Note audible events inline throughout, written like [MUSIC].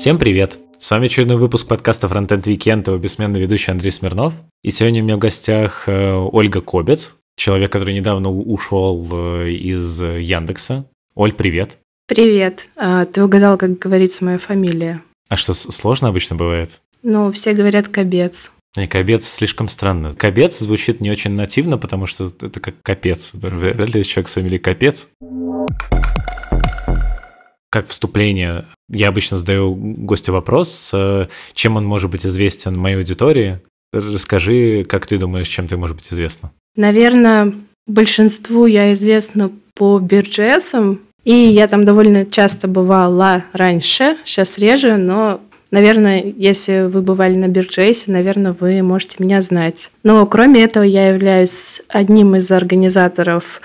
Всем привет! С вами очередной выпуск подкаста Frontend Weekend, его бессменный ведущий Андрей Смирнов. И сегодня у меня в гостях э, Ольга Кобец, человек, который недавно ушел э, из Яндекса. Оль, привет! Привет! А, ты угадал, как говорится моя фамилия. А что, сложно обычно бывает? Ну, все говорят Кобец. И э, кобец слишком странно. Кобец звучит не очень нативно, потому что это как капец. Реально человек с фамилией Капец как вступление, я обычно задаю гостю вопрос, э, чем он может быть известен моей аудитории. Расскажи, как ты думаешь, чем ты может быть известна? Наверное, большинству я известна по бирджесам, и я там довольно часто бывала раньше, сейчас реже, но Наверное, если вы бывали на Бирджейсе, наверное, вы можете меня знать. Но кроме этого, я являюсь одним из организаторов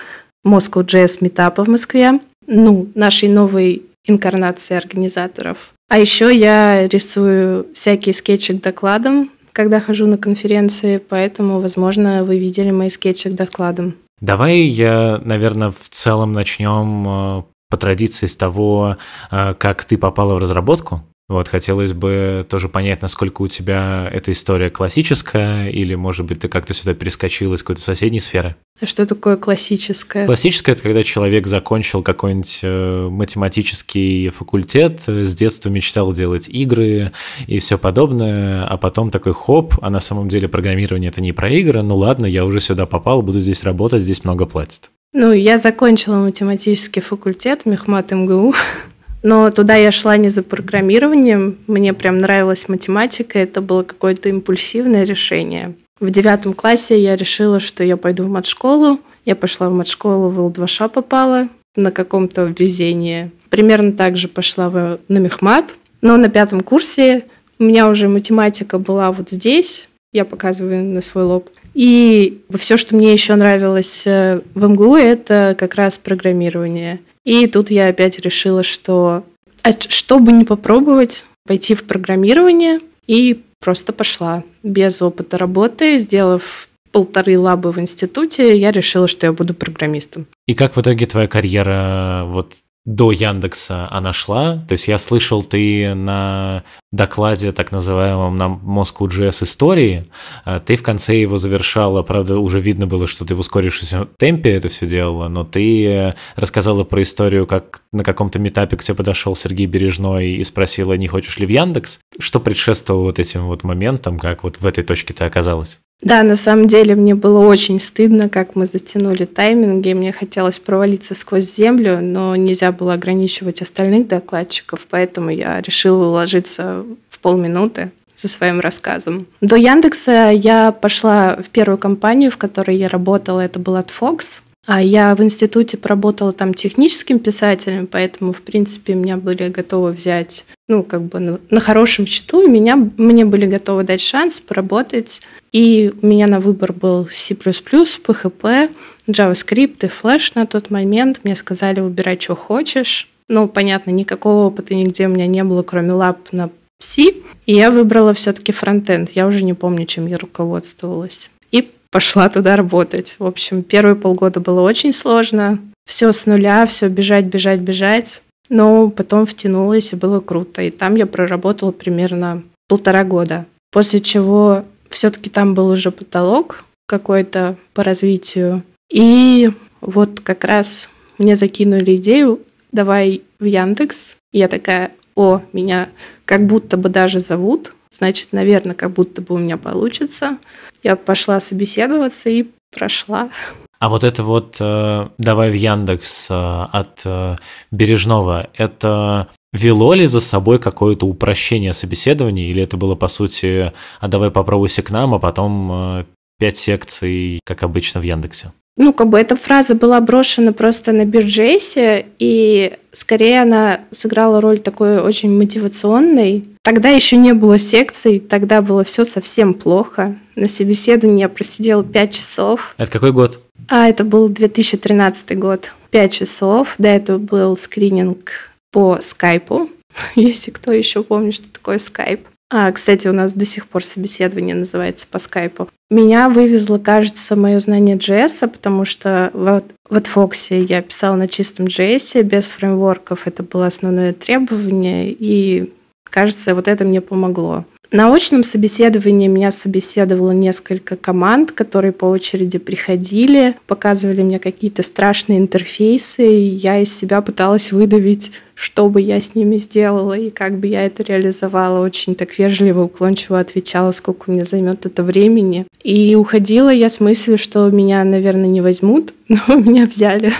Moscow JS Meetup в Москве. Ну, нашей новой инкарнации организаторов. А еще я рисую всякие скетчи к докладам, когда хожу на конференции, поэтому, возможно, вы видели мои скетчи к докладам. Давай я, наверное, в целом начнем э, по традиции с того, э, как ты попала в разработку. Вот хотелось бы тоже понять, насколько у тебя эта история классическая, или, может быть, ты как-то сюда перескочил из какой-то соседней сферы? А что такое классическое? Классическое – это когда человек закончил какой-нибудь э, математический факультет, с детства мечтал делать игры и все подобное, а потом такой хоп, а на самом деле программирование – это не про игры, ну ладно, я уже сюда попал, буду здесь работать, здесь много платят. Ну, я закончила математический факультет, Мехмат МГУ, [LAUGHS] Но туда я шла не за программированием, мне прям нравилась математика, это было какое-то импульсивное решение. В девятом классе я решила, что я пойду в матшколу. Я пошла в матшколу, в Л2Ш попала на каком-то везении. Примерно так же пошла в, на мехмат. Но на пятом курсе у меня уже математика была вот здесь. Я показываю на свой лоб. И все, что мне еще нравилось э, в МГУ, это как раз программирование. И тут я опять решила, что а чтобы не попробовать, пойти в программирование и просто пошла. Без опыта работы, сделав полторы лабы в институте, я решила, что я буду программистом. И как в итоге твоя карьера э, вот до Яндекса она шла. То есть я слышал, ты на докладе так называемом на Moscow JS истории, а, ты в конце его завершала, правда, уже видно было, что ты в ускорившемся темпе это все делала, но ты э, рассказала про историю, как на каком-то метапе к тебе подошел Сергей Бережной и спросила, не хочешь ли в Яндекс? Что предшествовало вот этим вот моментам, как вот в этой точке ты оказалась? Да, на самом деле мне было очень стыдно, как мы затянули тайминги. Мне хотелось провалиться сквозь землю, но нельзя было ограничивать остальных докладчиков, поэтому я решила уложиться в полминуты со своим рассказом. До Яндекса я пошла в первую компанию, в которой я работала, это был от Fox. А Я в институте проработала там техническим писателем, поэтому, в принципе, меня были готовы взять, ну, как бы на, на хорошем счету, и меня, мне были готовы дать шанс поработать. И у меня на выбор был C++, PHP, JavaScript и Flash на тот момент. Мне сказали, выбирай, что хочешь. Ну, понятно, никакого опыта нигде у меня не было, кроме лап на C. И я выбрала все-таки фронтенд. Я уже не помню, чем я руководствовалась пошла туда работать. В общем, первые полгода было очень сложно. Все с нуля, все бежать, бежать, бежать. Но потом втянулась, и было круто. И там я проработала примерно полтора года. После чего все-таки там был уже потолок какой-то по развитию. И вот как раз мне закинули идею, давай в Яндекс. И я такая, о, меня как будто бы даже зовут значит, наверное, как будто бы у меня получится. Я пошла собеседоваться и прошла. А вот это вот э, «Давай в Яндекс» э, от э, Бережного, это вело ли за собой какое-то упрощение собеседований, или это было, по сути, «А давай попробуйся к нам», а потом э, пять секций, как обычно в Яндексе? ну, как бы эта фраза была брошена просто на биржесе, и скорее она сыграла роль такой очень мотивационной. Тогда еще не было секций, тогда было все совсем плохо. На собеседование я просидела 5 часов. Это какой год? А, это был 2013 год. 5 часов. До этого был скрининг по скайпу, [LAUGHS] если кто еще помнит, что такое скайп. А, кстати, у нас до сих пор собеседование называется по скайпу. Меня вывезло, кажется, мое знание JS, потому что в, в AdFox я писала на чистом JS, без фреймворков. Это было основное требование, и, кажется, вот это мне помогло. На очном собеседовании меня собеседовало несколько команд, которые по очереди приходили, показывали мне какие-то страшные интерфейсы, и я из себя пыталась выдавить, что бы я с ними сделала и как бы я это реализовала. Очень так вежливо, уклончиво отвечала, сколько мне займет это времени. И уходила я с мыслью, что меня, наверное, не возьмут, [LAUGHS] но меня взяли.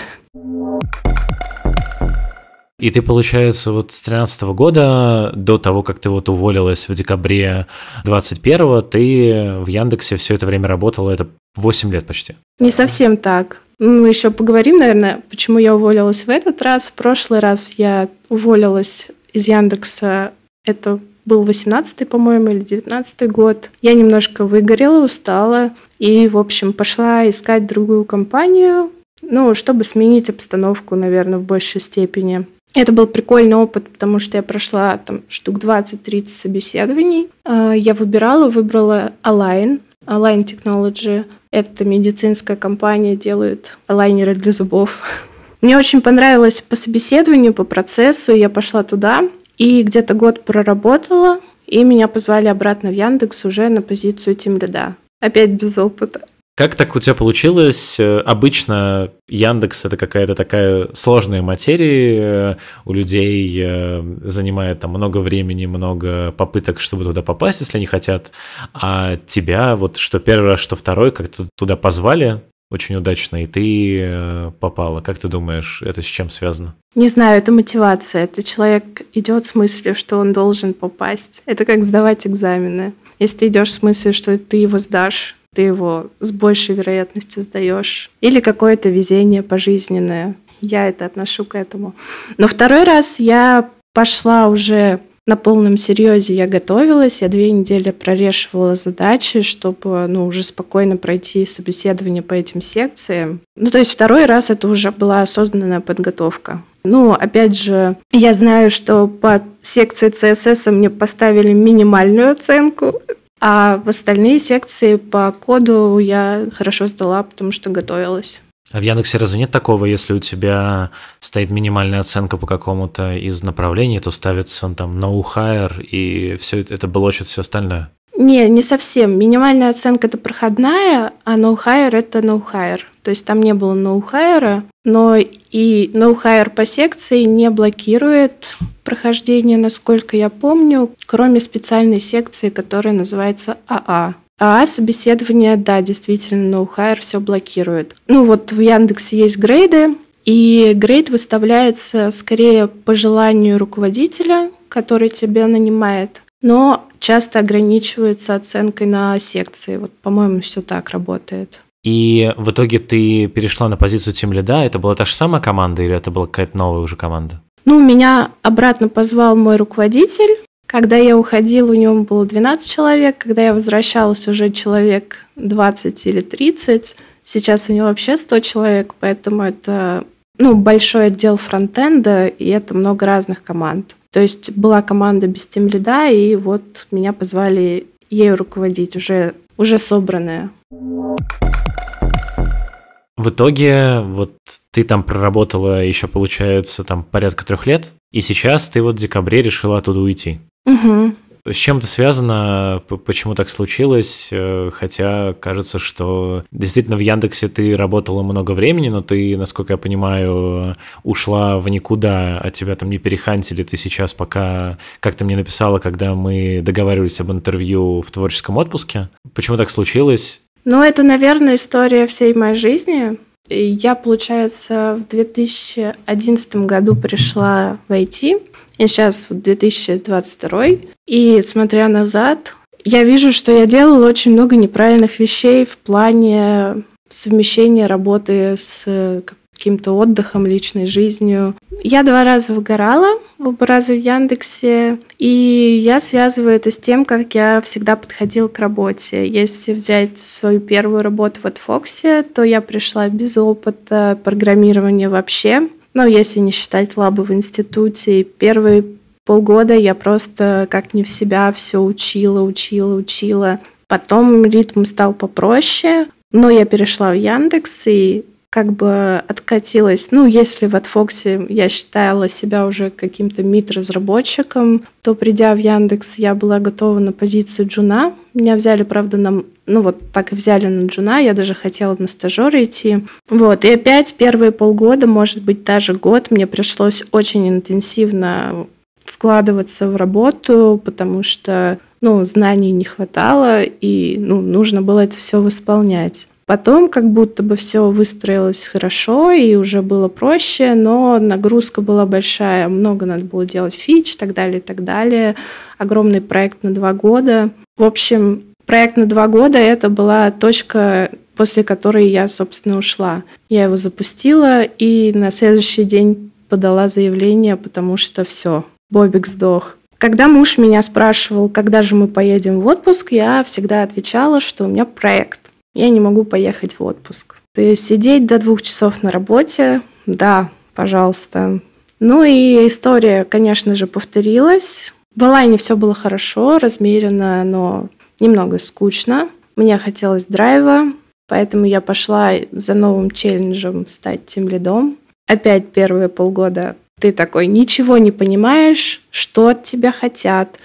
И ты, получается, вот с 2013 года, до того, как ты вот уволилась в декабре 21-го, ты в Яндексе все это время работала, это 8 лет почти. Не совсем так. Ну, мы еще поговорим, наверное, почему я уволилась в этот раз. В прошлый раз я уволилась из Яндекса, это был 18-й, по-моему, или 19-й год. Я немножко выгорела, устала и, в общем, пошла искать другую компанию, ну, чтобы сменить обстановку, наверное, в большей степени. Это был прикольный опыт, потому что я прошла там штук 20-30 собеседований. А, я выбирала, выбрала Align, Align Technology. Это медицинская компания, делают алайнеры для зубов. [LAUGHS] Мне очень понравилось по собеседованию, по процессу. Я пошла туда и где-то год проработала, и меня позвали обратно в Яндекс уже на позицию Тимлида. Опять без опыта. Как так у тебя получилось? Э, обычно Яндекс это какая-то такая сложная материя, э, у людей э, занимает там много времени, много попыток, чтобы туда попасть, если они хотят. А тебя вот что первый раз, что второй, как-то туда позвали, очень удачно, и ты попала. Как ты думаешь, это с чем связано? Не знаю, это мотивация. Это человек идет с мыслью, что он должен попасть. Это как сдавать экзамены. Если ты идешь с мыслью, что ты его сдашь, ты его с большей вероятностью сдаешь. Или какое-то везение пожизненное. Я это отношу к этому. Но второй раз я пошла уже на полном серьезе я готовилась, я две недели прорешивала задачи, чтобы ну, уже спокойно пройти собеседование по этим секциям. Ну, то есть второй раз это уже была осознанная подготовка. Ну, опять же, я знаю, что по секции CSS мне поставили минимальную оценку, а в остальные секции по коду я хорошо сдала, потому что готовилась. А в Яндексе разве нет такого, если у тебя стоит минимальная оценка по какому-то из направлений, то ставится там no hire, и все это, это блочит все остальное? Не, не совсем. Минимальная оценка – это проходная, а ноу-хайер это ноу-хайер. То есть там не было ноу-хайера, но и ноу-хайер по секции не блокирует прохождение, насколько я помню, кроме специальной секции, которая называется АА. А собеседование, да, действительно, NoHire все блокирует. Ну вот в Яндексе есть грейды, и грейд выставляется скорее по желанию руководителя, который тебя нанимает, но часто ограничиваются оценкой на секции. Вот, по-моему, все так работает. И в итоге ты перешла на позицию тем лида. Это была та же самая команда или это была какая-то новая уже команда? Ну, меня обратно позвал мой руководитель. Когда я уходила, у него было 12 человек. Когда я возвращалась, уже человек 20 или 30. Сейчас у него вообще 100 человек, поэтому это ну, большой отдел фронтенда, и это много разных команд. То есть была команда без тем лида, и вот меня позвали ею руководить, уже, уже собранная. В итоге вот ты там проработала еще, получается, там порядка трех лет, и сейчас ты вот в декабре решила оттуда уйти. Угу с чем это связано, почему так случилось, э, хотя кажется, что действительно в Яндексе ты работала много времени, но ты, насколько я понимаю, ушла в никуда, а тебя там не перехантили, ты сейчас пока, как то мне написала, когда мы договаривались об интервью в творческом отпуске, почему так случилось? Ну, это, наверное, история всей моей жизни. Я, получается, в 2011 году пришла в IT, я сейчас в 2022, и смотря назад, я вижу, что я делала очень много неправильных вещей в плане совмещения работы с э, каким-то отдыхом, личной жизнью. Я два раза выгорала, оба раза в Яндексе, и я связываю это с тем, как я всегда подходила к работе. Если взять свою первую работу в AdFox, то я пришла без опыта программирования вообще ну, если не считать лабы в институте, первые полгода я просто как не в себя все учила, учила, учила. Потом ритм стал попроще, но я перешла в Яндекс, и как бы откатилась. Ну, если в Отфоксе я считала себя уже каким-то мид-разработчиком, то придя в Яндекс, я была готова на позицию джуна. Меня взяли, правда, на... Ну, вот так и взяли на джуна. Я даже хотела на стажера идти. Вот. И опять первые полгода, может быть, даже год, мне пришлось очень интенсивно вкладываться в работу, потому что ну, знаний не хватало, и ну, нужно было это все восполнять. Потом как будто бы все выстроилось хорошо и уже было проще, но нагрузка была большая, много надо было делать фич и так далее, и так далее. Огромный проект на два года. В общем, проект на два года – это была точка, после которой я, собственно, ушла. Я его запустила и на следующий день подала заявление, потому что все, Бобик сдох. Когда муж меня спрашивал, когда же мы поедем в отпуск, я всегда отвечала, что у меня проект я не могу поехать в отпуск. И сидеть до двух часов на работе, да, пожалуйста. Ну и история, конечно же, повторилась. В Алайне все было хорошо, размеренно, но немного скучно. Мне хотелось драйва, поэтому я пошла за новым челленджем стать тем лидом. Опять первые полгода ты такой ничего не понимаешь, что от тебя хотят,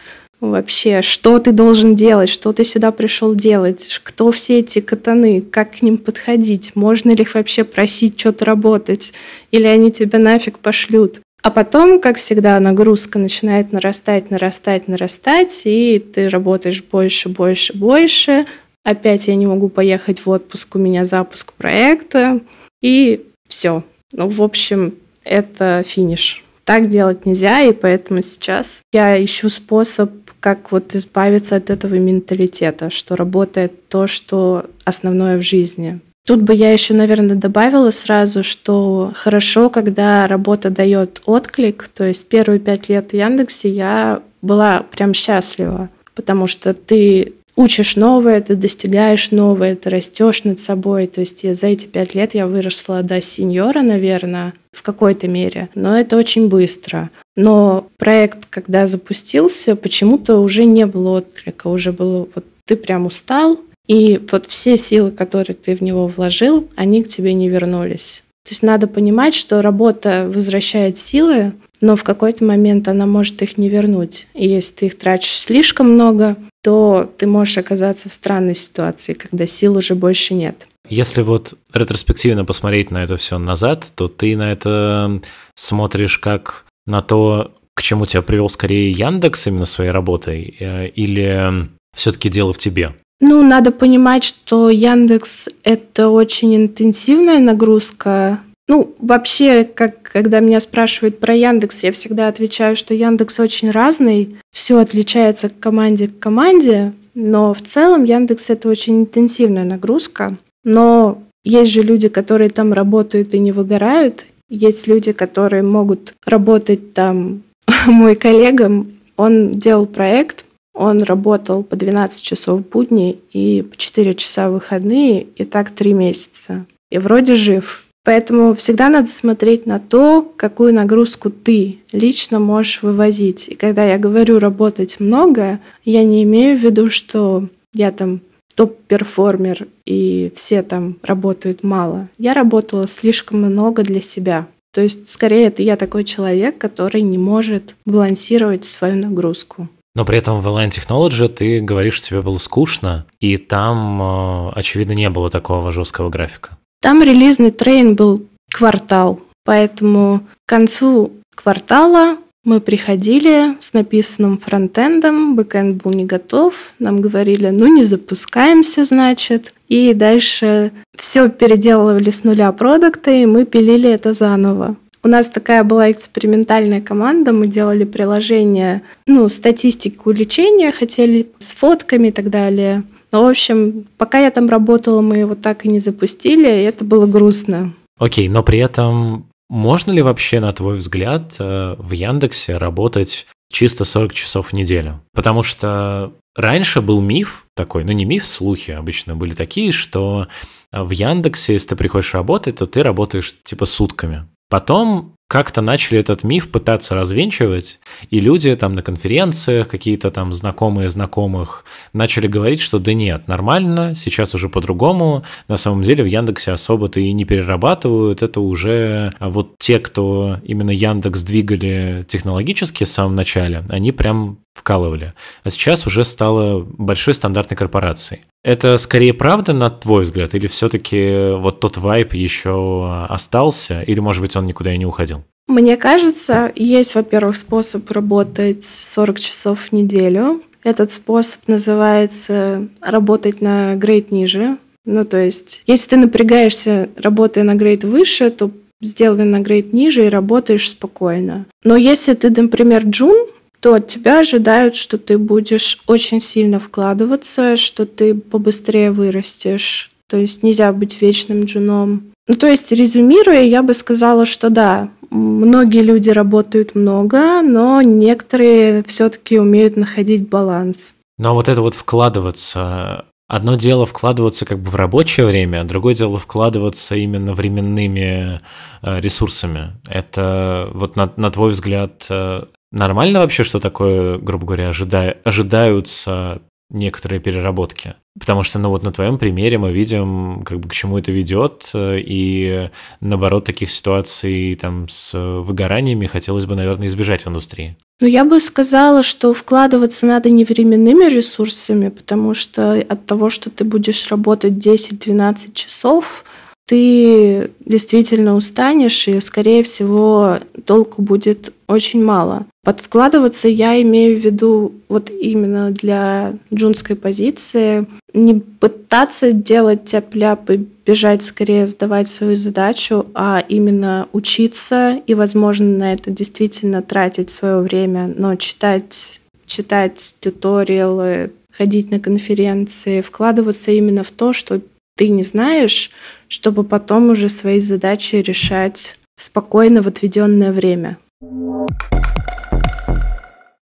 вообще, что ты должен делать, что ты сюда пришел делать, кто все эти катаны, как к ним подходить, можно ли их вообще просить что-то работать, или они тебя нафиг пошлют. А потом, как всегда, нагрузка начинает нарастать, нарастать, нарастать, и ты работаешь больше, больше, больше. Опять я не могу поехать в отпуск, у меня запуск проекта, и все. Ну, в общем, это финиш. Так делать нельзя, и поэтому сейчас я ищу способ как вот избавиться от этого менталитета, что работает то, что основное в жизни. Тут бы я еще, наверное, добавила сразу, что хорошо, когда работа дает отклик. То есть первые пять лет в Яндексе я была прям счастлива, потому что ты учишь новое, ты достигаешь новое, ты растешь над собой. То есть я, за эти пять лет я выросла до сеньора, наверное, в какой-то мере, но это очень быстро. Но проект, когда запустился, почему-то уже не было отклика, уже было вот ты прям устал, и вот все силы, которые ты в него вложил, они к тебе не вернулись. То есть надо понимать, что работа возвращает силы, но в какой-то момент она может их не вернуть. И если ты их тратишь слишком много, то ты можешь оказаться в странной ситуации, когда сил уже больше нет. Если вот ретроспективно посмотреть на это все назад, то ты на это смотришь как на то, к чему тебя привел скорее Яндекс именно своей работой, э, или все-таки дело в тебе? Ну, надо понимать, что Яндекс – это очень интенсивная нагрузка. Ну, вообще, как, когда меня спрашивают про Яндекс, я всегда отвечаю, что Яндекс очень разный. Все отличается к команде к команде, но в целом Яндекс – это очень интенсивная нагрузка. Но есть же люди, которые там работают и не выгорают. Есть люди, которые могут работать там. [LAUGHS] Мой коллега, он делал проект – он работал по 12 часов в будни и по 4 часа в выходные, и так 3 месяца. И вроде жив. Поэтому всегда надо смотреть на то, какую нагрузку ты лично можешь вывозить. И когда я говорю работать много, я не имею в виду, что я там топ-перформер и все там работают мало. Я работала слишком много для себя. То есть, скорее, это я такой человек, который не может балансировать свою нагрузку. Но при этом в Align Technology ты говоришь, что тебе было скучно, и там, э, очевидно, не было такого жесткого графика. Там релизный трейн был квартал, поэтому к концу квартала мы приходили с написанным фронтендом, бэкенд был не готов, нам говорили, ну не запускаемся, значит. И дальше все переделывали с нуля продукта, и мы пилили это заново. У нас такая была экспериментальная команда, мы делали приложение, ну, статистику лечения, хотели с фотками и так далее. Но, ну, в общем, пока я там работала, мы его так и не запустили, и это было грустно. Окей, но при этом можно ли вообще, на твой взгляд, э, в Яндексе работать чисто 40 часов в неделю? Потому что раньше был миф такой, ну не миф, слухи обычно были такие, что в Яндексе, если ты приходишь работать, то ты работаешь типа сутками. Потом как-то начали этот миф пытаться развенчивать, и люди там на конференциях, какие-то там знакомые знакомых начали говорить, что да нет, нормально, сейчас уже по-другому, на самом деле в Яндексе особо-то и не перерабатывают, это уже а вот те, кто именно Яндекс двигали технологически в самом начале, они прям вкалывали, а сейчас уже стало большой стандартной корпорацией. Это скорее правда, на твой взгляд, или все-таки вот тот вайп еще остался, или, может быть, он никуда и не уходил? Мне кажется, есть, во-первых, способ работать 40 часов в неделю. Этот способ называется работать на грейд ниже. Ну, то есть, если ты напрягаешься, работая на грейд выше, то сделай на грейд ниже и работаешь спокойно. Но если ты, например, джун, то от тебя ожидают, что ты будешь очень сильно вкладываться, что ты побыстрее вырастешь. То есть нельзя быть вечным джуном. Ну, то есть, резюмируя, я бы сказала, что да, многие люди работают много, но некоторые все-таки умеют находить баланс. Ну, а вот это вот вкладываться, одно дело вкладываться как бы в рабочее время, а другое дело вкладываться именно временными э, ресурсами. Это вот на, на твой взгляд э, Нормально вообще, что такое, грубо говоря, ожида... ожидаются некоторые переработки. Потому что, ну вот на твоем примере мы видим, как бы к чему это ведет, и наоборот, таких ситуаций там с выгораниями хотелось бы, наверное, избежать в индустрии. Ну, я бы сказала, что вкладываться надо не временными ресурсами, потому что от того, что ты будешь работать 10-12 часов, ты действительно устанешь, и, скорее всего, толку будет очень мало. Под вкладываться я имею в виду вот именно для джунской позиции. Не пытаться делать тяп и бежать скорее, сдавать свою задачу, а именно учиться и, возможно, на это действительно тратить свое время, но читать, читать туториалы, ходить на конференции, вкладываться именно в то, что ты не знаешь, чтобы потом уже свои задачи решать спокойно в отведенное время.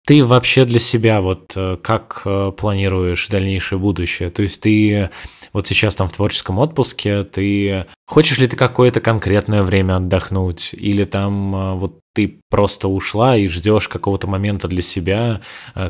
Ты вообще для себя вот э, как э, планируешь дальнейшее будущее? То есть ты вот сейчас там в творческом отпуске, ты хочешь ли ты какое-то конкретное время отдохнуть? Или там э, вот ты просто ушла и ждешь какого-то момента для себя,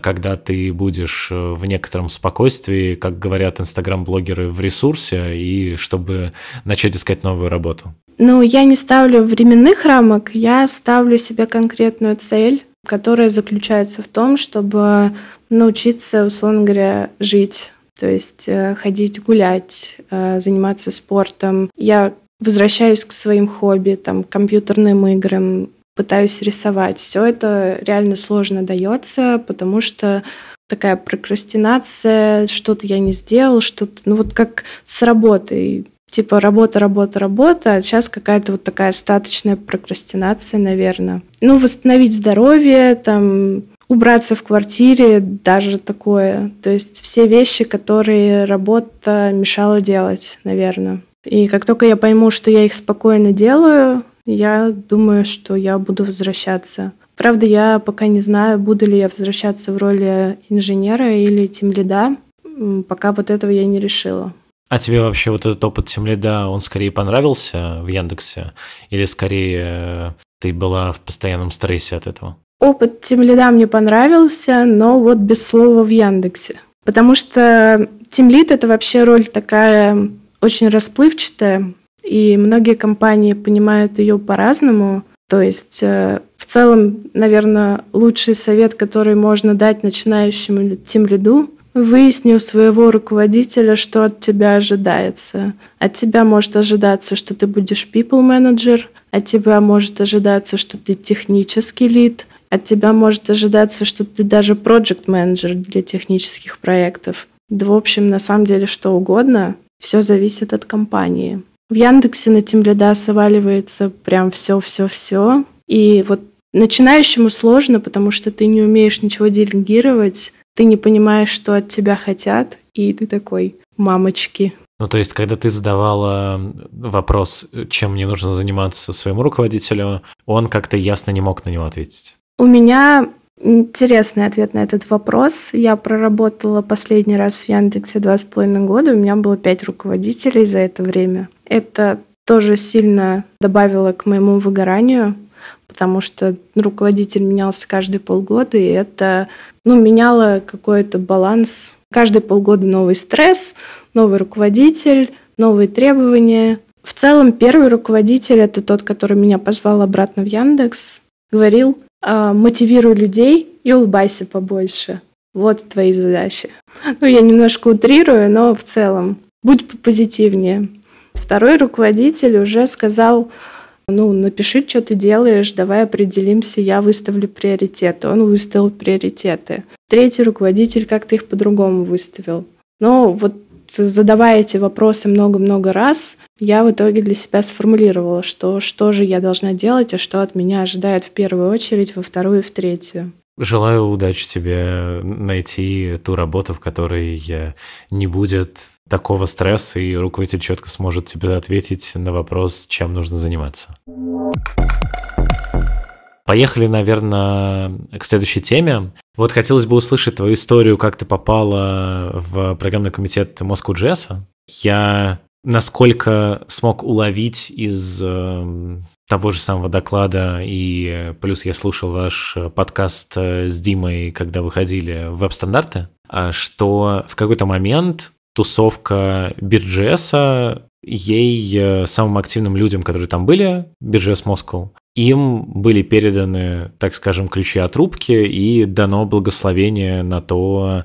когда ты будешь в некотором спокойствии, как говорят инстаграм-блогеры, в ресурсе, и чтобы начать искать новую работу? Ну, я не ставлю временных рамок, я ставлю себе конкретную цель которая заключается в том, чтобы научиться, условно говоря, жить, то есть э, ходить гулять, э, заниматься спортом. Я возвращаюсь к своим хобби, там, к компьютерным играм, пытаюсь рисовать. Все это реально сложно дается, потому что такая прокрастинация, что-то я не сделал, что-то, ну вот как с работой типа работа, работа, работа, а сейчас какая-то вот такая остаточная прокрастинация, наверное. Ну, восстановить здоровье, там, убраться в квартире, даже такое. То есть все вещи, которые работа мешала делать, наверное. И как только я пойму, что я их спокойно делаю, я думаю, что я буду возвращаться. Правда, я пока не знаю, буду ли я возвращаться в роли инженера или тем тимлида. Пока вот этого я не решила. А тебе вообще вот этот опыт тем лида, он скорее понравился в Яндексе? Или скорее э, ты была в постоянном стрессе от этого? Опыт тем лида мне понравился, но вот без слова в Яндексе. Потому что тем лид это вообще роль такая очень расплывчатая, и многие компании понимают ее по-разному. То есть э, в целом, наверное, лучший совет, который можно дать начинающему тем лиду, Выясни у своего руководителя, что от тебя ожидается. От тебя может ожидаться, что ты будешь people manager, от тебя может ожидаться, что ты технический лид, от тебя может ожидаться, что ты даже project manager для технических проектов. Да, в общем, на самом деле что угодно, все зависит от компании. В Яндексе на Тимлида сваливается прям все-все-все. И вот начинающему сложно, потому что ты не умеешь ничего делегировать, ты не понимаешь, что от тебя хотят, и ты такой «мамочки». Ну, то есть, когда ты задавала вопрос, чем мне нужно заниматься своему руководителю, он как-то ясно не мог на него ответить. У меня интересный ответ на этот вопрос. Я проработала последний раз в Яндексе два с половиной года, у меня было пять руководителей за это время. Это тоже сильно добавило к моему выгоранию, потому что руководитель менялся каждые полгода, и это ну, меняло какой-то баланс. Каждые полгода новый стресс, новый руководитель, новые требования. В целом, первый руководитель, это тот, который меня позвал обратно в Яндекс, говорил, «А, мотивируй людей и улыбайся побольше. Вот твои задачи. Ну, я немножко утрирую, но в целом будь позитивнее. Второй руководитель уже сказал, ну, напиши, что ты делаешь, давай определимся, я выставлю приоритеты. Он выставил приоритеты. Третий руководитель как-то их по-другому выставил. Но ну, вот задавая эти вопросы много-много раз, я в итоге для себя сформулировала, что что же я должна делать, а что от меня ожидают в первую очередь, во вторую и в третью. Желаю удачи тебе найти ту работу, в которой э, не будет такого стресса, и руководитель четко сможет тебе ответить на вопрос, чем нужно заниматься. Поехали, наверное, к следующей теме. Вот хотелось бы услышать твою историю, как ты попала в программный комитет Moscow Jazz. Я насколько смог уловить из эм, того же самого доклада, и э, плюс я слушал ваш э, подкаст э, с Димой, когда выходили в веб-стандарты, а, что в какой-то момент тусовка Биржеса, ей, самым активным людям, которые там были, Биржес Москва, им были переданы, так скажем, ключи от рубки и дано благословение на то,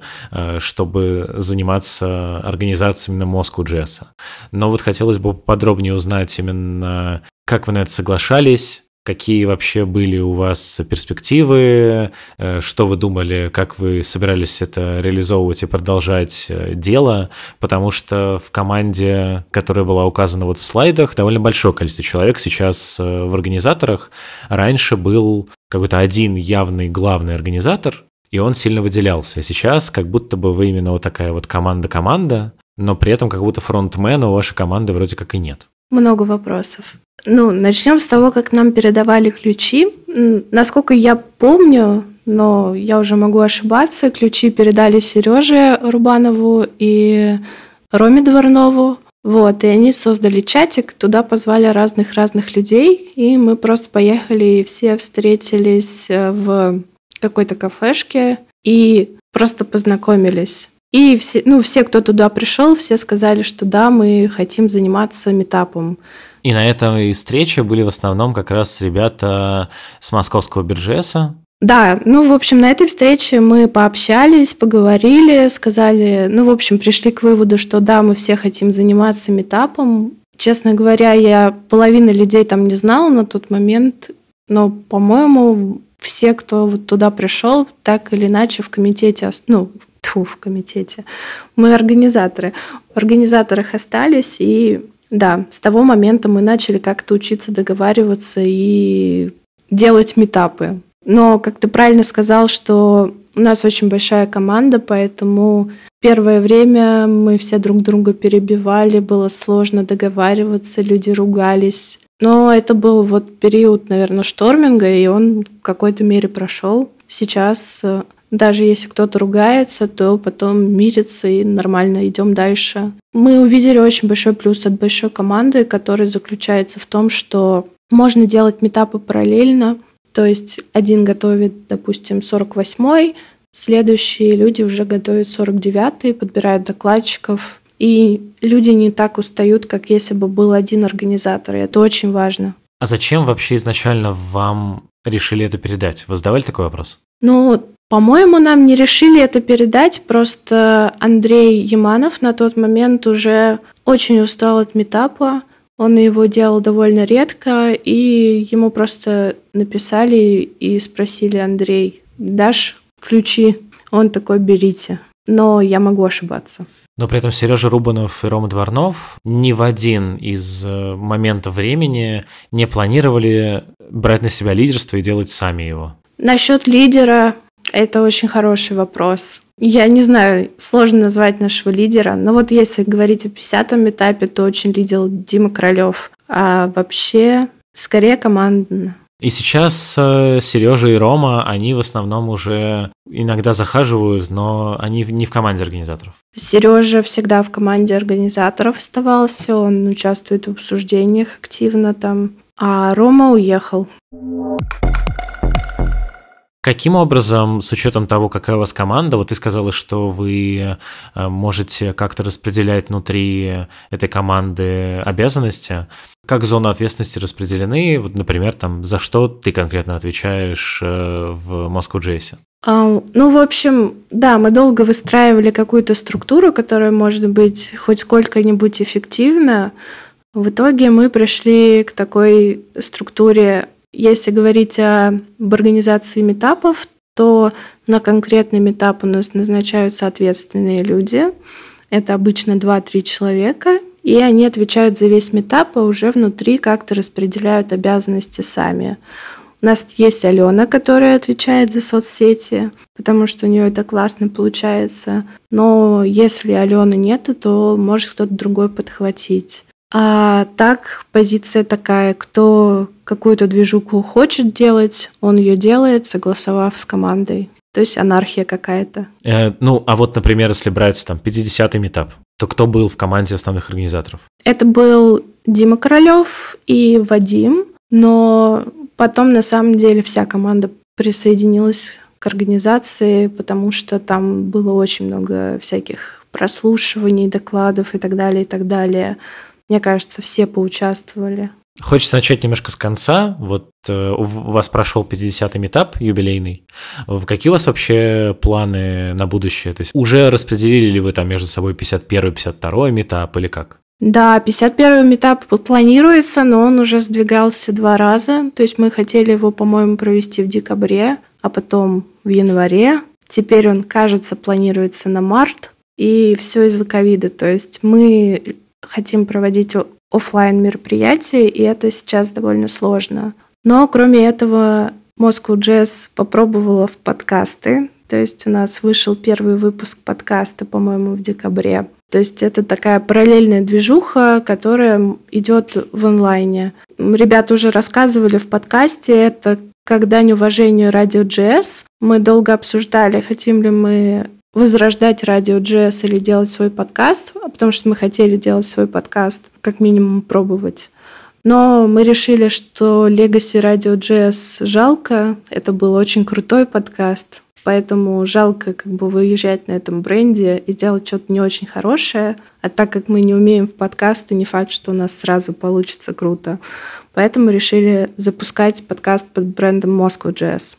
чтобы заниматься организацией именно Moscow Джесса. Но вот хотелось бы подробнее узнать именно как вы на это соглашались? Какие вообще были у вас перспективы? Э, что вы думали, как вы собирались это реализовывать и продолжать э, дело? Потому что в команде, которая была указана вот в слайдах, довольно большое количество человек сейчас э, в организаторах. Раньше был какой-то один явный главный организатор, и он сильно выделялся. А сейчас как будто бы вы именно вот такая вот команда-команда, но при этом как будто фронтмена у вашей команды вроде как и нет. Много вопросов. Ну, начнем с того, как нам передавали ключи. Насколько я помню, но я уже могу ошибаться, ключи передали Сереже Рубанову и Роме Дворнову. Вот, и они создали чатик, туда позвали разных-разных людей, и мы просто поехали, и все встретились э, в какой-то кафешке и просто познакомились. И все, ну, все, кто туда пришел, все сказали, что да, мы хотим заниматься метапом. И на этой встрече были в основном как раз ребята с московского биржеса. Да, ну, в общем, на этой встрече мы пообщались, поговорили, сказали, ну, в общем, пришли к выводу, что да, мы все хотим заниматься метапом. Честно говоря, я половины людей там не знала на тот момент, но, по-моему, все, кто вот туда пришел, так или иначе в комитете, ну, Тьфу, в комитете. Мы организаторы. В организаторах остались, и да, с того момента мы начали как-то учиться договариваться и делать метапы. Но, как ты правильно сказал, что у нас очень большая команда, поэтому первое время мы все друг друга перебивали, было сложно договариваться, люди ругались. Но это был вот период, наверное, шторминга, и он в какой-то мере прошел. Сейчас э, даже если кто-то ругается, то потом мирится и нормально идем дальше. Мы увидели очень большой плюс от большой команды, который заключается в том, что можно делать метапы параллельно. То есть один готовит, допустим, 48-й, следующие люди уже готовят 49-й, подбирают докладчиков. И люди не так устают, как если бы был один организатор. И это очень важно. А зачем вообще изначально вам решили это передать? Вы задавали такой вопрос? Ну, по-моему, нам не решили это передать, просто Андрей Яманов на тот момент уже очень устал от метапа, он его делал довольно редко, и ему просто написали и спросили Андрей, дашь ключи? Он такой, берите. Но я могу ошибаться. Но при этом Сережа Рубанов и Рома Дворнов ни в один из э, моментов времени не планировали брать на себя лидерство и делать сами его. Насчет лидера это очень хороший вопрос. Я не знаю, сложно назвать нашего лидера, но вот если говорить о 50 этапе, то очень лидер Дима Королёв. А вообще, скорее командно. И сейчас э, Сережа и Рома, они в основном уже иногда захаживают, но они не в команде организаторов. Сережа всегда в команде организаторов оставался, он участвует в обсуждениях активно там, а Рома уехал. Каким образом, с учетом того, какая у вас команда, вот ты сказала, что вы э, можете как-то распределять внутри этой команды обязанности, как зоны ответственности распределены, вот, например, там, за что ты конкретно отвечаешь э, в Moscow JS? А, ну, в общем, да, мы долго выстраивали какую-то структуру, которая может быть хоть сколько-нибудь эффективна. В итоге мы пришли к такой структуре если говорить об организации метапов, то на конкретный метап у нас назначаются ответственные люди. Это обычно 2-3 человека, и они отвечают за весь метап, а уже внутри как-то распределяют обязанности сами. У нас есть Алена, которая отвечает за соцсети, потому что у нее это классно получается. Но если Алены нет, то может кто-то другой подхватить. А так позиция такая, кто какую-то движуху хочет делать, он ее делает, согласовав с командой. То есть анархия какая-то. Э, ну, а вот, например, если брать там 50-й этап, то кто был в команде основных организаторов? Это был Дима Королёв и Вадим, но потом на самом деле вся команда присоединилась к организации, потому что там было очень много всяких прослушиваний, докладов и так далее, и так далее. Мне кажется, все поучаствовали. Хочется начать немножко с конца. Вот э, у вас прошел 50-й этап юбилейный. Какие у вас вообще планы на будущее? То есть уже распределили ли вы там между собой 51-й, 52-й этап или как? Да, 51-й этап планируется, но он уже сдвигался два раза. То есть мы хотели его, по-моему, провести в декабре, а потом в январе. Теперь он, кажется, планируется на март. И все из-за ковида. То есть мы хотим проводить офлайн мероприятия, и это сейчас довольно сложно. Но кроме этого, Moscow Jazz попробовала в подкасты. То есть у нас вышел первый выпуск подкаста, по-моему, в декабре. То есть это такая параллельная движуха, которая идет в онлайне. Ребята уже рассказывали в подкасте, это когда дань уважению радио Джесс Мы долго обсуждали, хотим ли мы возрождать радио джесс или делать свой подкаст, а потому что мы хотели делать свой подкаст, как минимум пробовать. Но мы решили, что Legacy Radio Jazz жалко. Это был очень крутой подкаст. Поэтому жалко как бы выезжать на этом бренде и делать что-то не очень хорошее. А так как мы не умеем в подкасты, не факт, что у нас сразу получится круто. Поэтому решили запускать подкаст под брендом Moscow Jazz.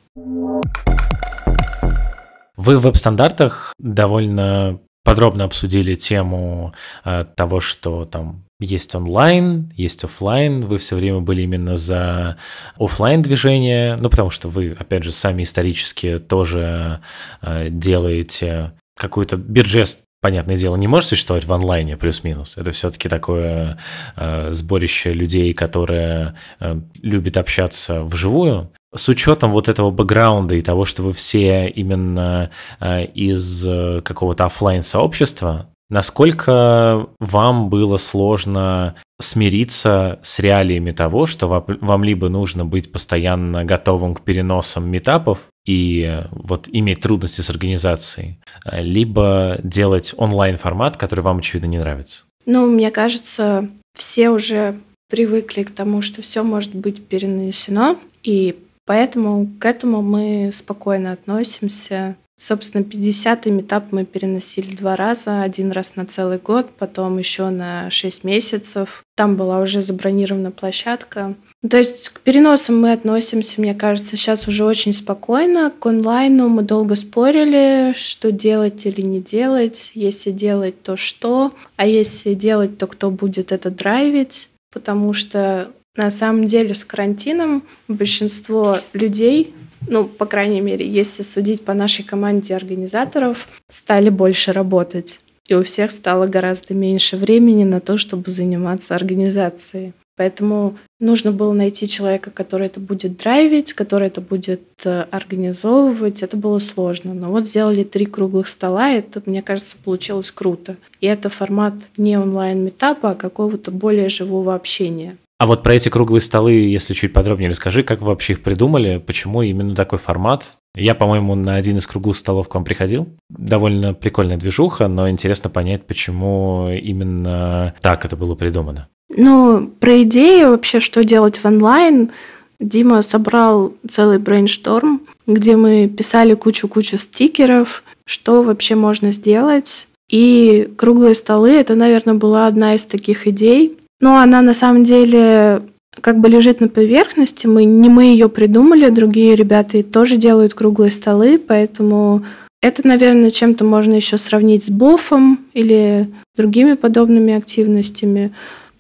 Вы в веб-стандартах довольно подробно обсудили тему э, того, что там есть онлайн, есть офлайн. Вы все время были именно за офлайн движение, ну потому что вы, опять же, сами исторически тоже э, делаете какую-то биржест понятное дело, не может существовать в онлайне плюс-минус. Это все-таки такое э, сборище людей, которые э, любят общаться вживую с учетом вот этого бэкграунда и того, что вы все именно э, из э, какого-то офлайн сообщества, насколько вам было сложно смириться с реалиями того, что вам либо нужно быть постоянно готовым к переносам метапов и э, вот иметь трудности с организацией, либо делать онлайн-формат, который вам, очевидно, не нравится? Ну, мне кажется, все уже привыкли к тому, что все может быть перенесено, и Поэтому к этому мы спокойно относимся. Собственно, 50-й этап мы переносили два раза. Один раз на целый год, потом еще на 6 месяцев. Там была уже забронирована площадка. То есть к переносам мы относимся, мне кажется, сейчас уже очень спокойно. К онлайну мы долго спорили, что делать или не делать. Если делать, то что. А если делать, то кто будет это драйвить. Потому что на самом деле с карантином большинство людей, ну, по крайней мере, если судить по нашей команде организаторов, стали больше работать. И у всех стало гораздо меньше времени на то, чтобы заниматься организацией. Поэтому нужно было найти человека, который это будет драйвить, который это будет э, организовывать. Это было сложно. Но вот сделали три круглых стола, и это, мне кажется, получилось круто. И это формат не онлайн-метапа, а какого-то более живого общения. А вот про эти круглые столы, если чуть подробнее расскажи, как вы вообще их придумали, почему именно такой формат? Я, по-моему, на один из круглых столов к вам приходил. Довольно прикольная движуха, но интересно понять, почему именно так это было придумано. Ну, про идею вообще, что делать в онлайн, Дима собрал целый брейншторм, где мы писали кучу-кучу стикеров, что вообще можно сделать. И круглые столы — это, наверное, была одна из таких идей, но она на самом деле как бы лежит на поверхности. Мы, не мы ее придумали, другие ребята тоже делают круглые столы, поэтому это, наверное, чем-то можно еще сравнить с бофом или другими подобными активностями.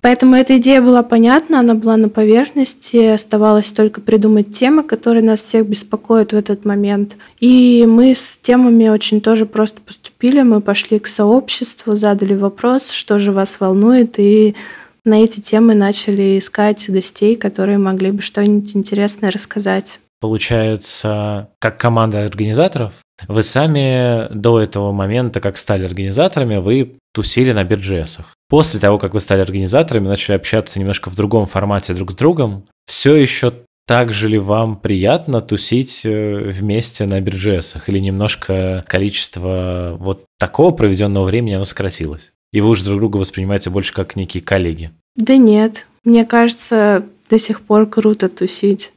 Поэтому эта идея была понятна, она была на поверхности, оставалось только придумать темы, которые нас всех беспокоят в этот момент. И мы с темами очень тоже просто поступили, мы пошли к сообществу, задали вопрос, что же вас волнует, и на эти темы начали искать гостей, которые могли бы что-нибудь интересное рассказать. Получается, как команда организаторов, вы сами до этого момента, как стали организаторами, вы тусили на бирджесах. После того, как вы стали организаторами, начали общаться немножко в другом формате друг с другом, все еще так же ли вам приятно тусить э, вместе на биржесах? Или немножко количество вот такого проведенного времени оно сократилось? и вы уже друг друга воспринимаете больше как некие коллеги? Да нет, мне кажется, до сих пор круто тусить.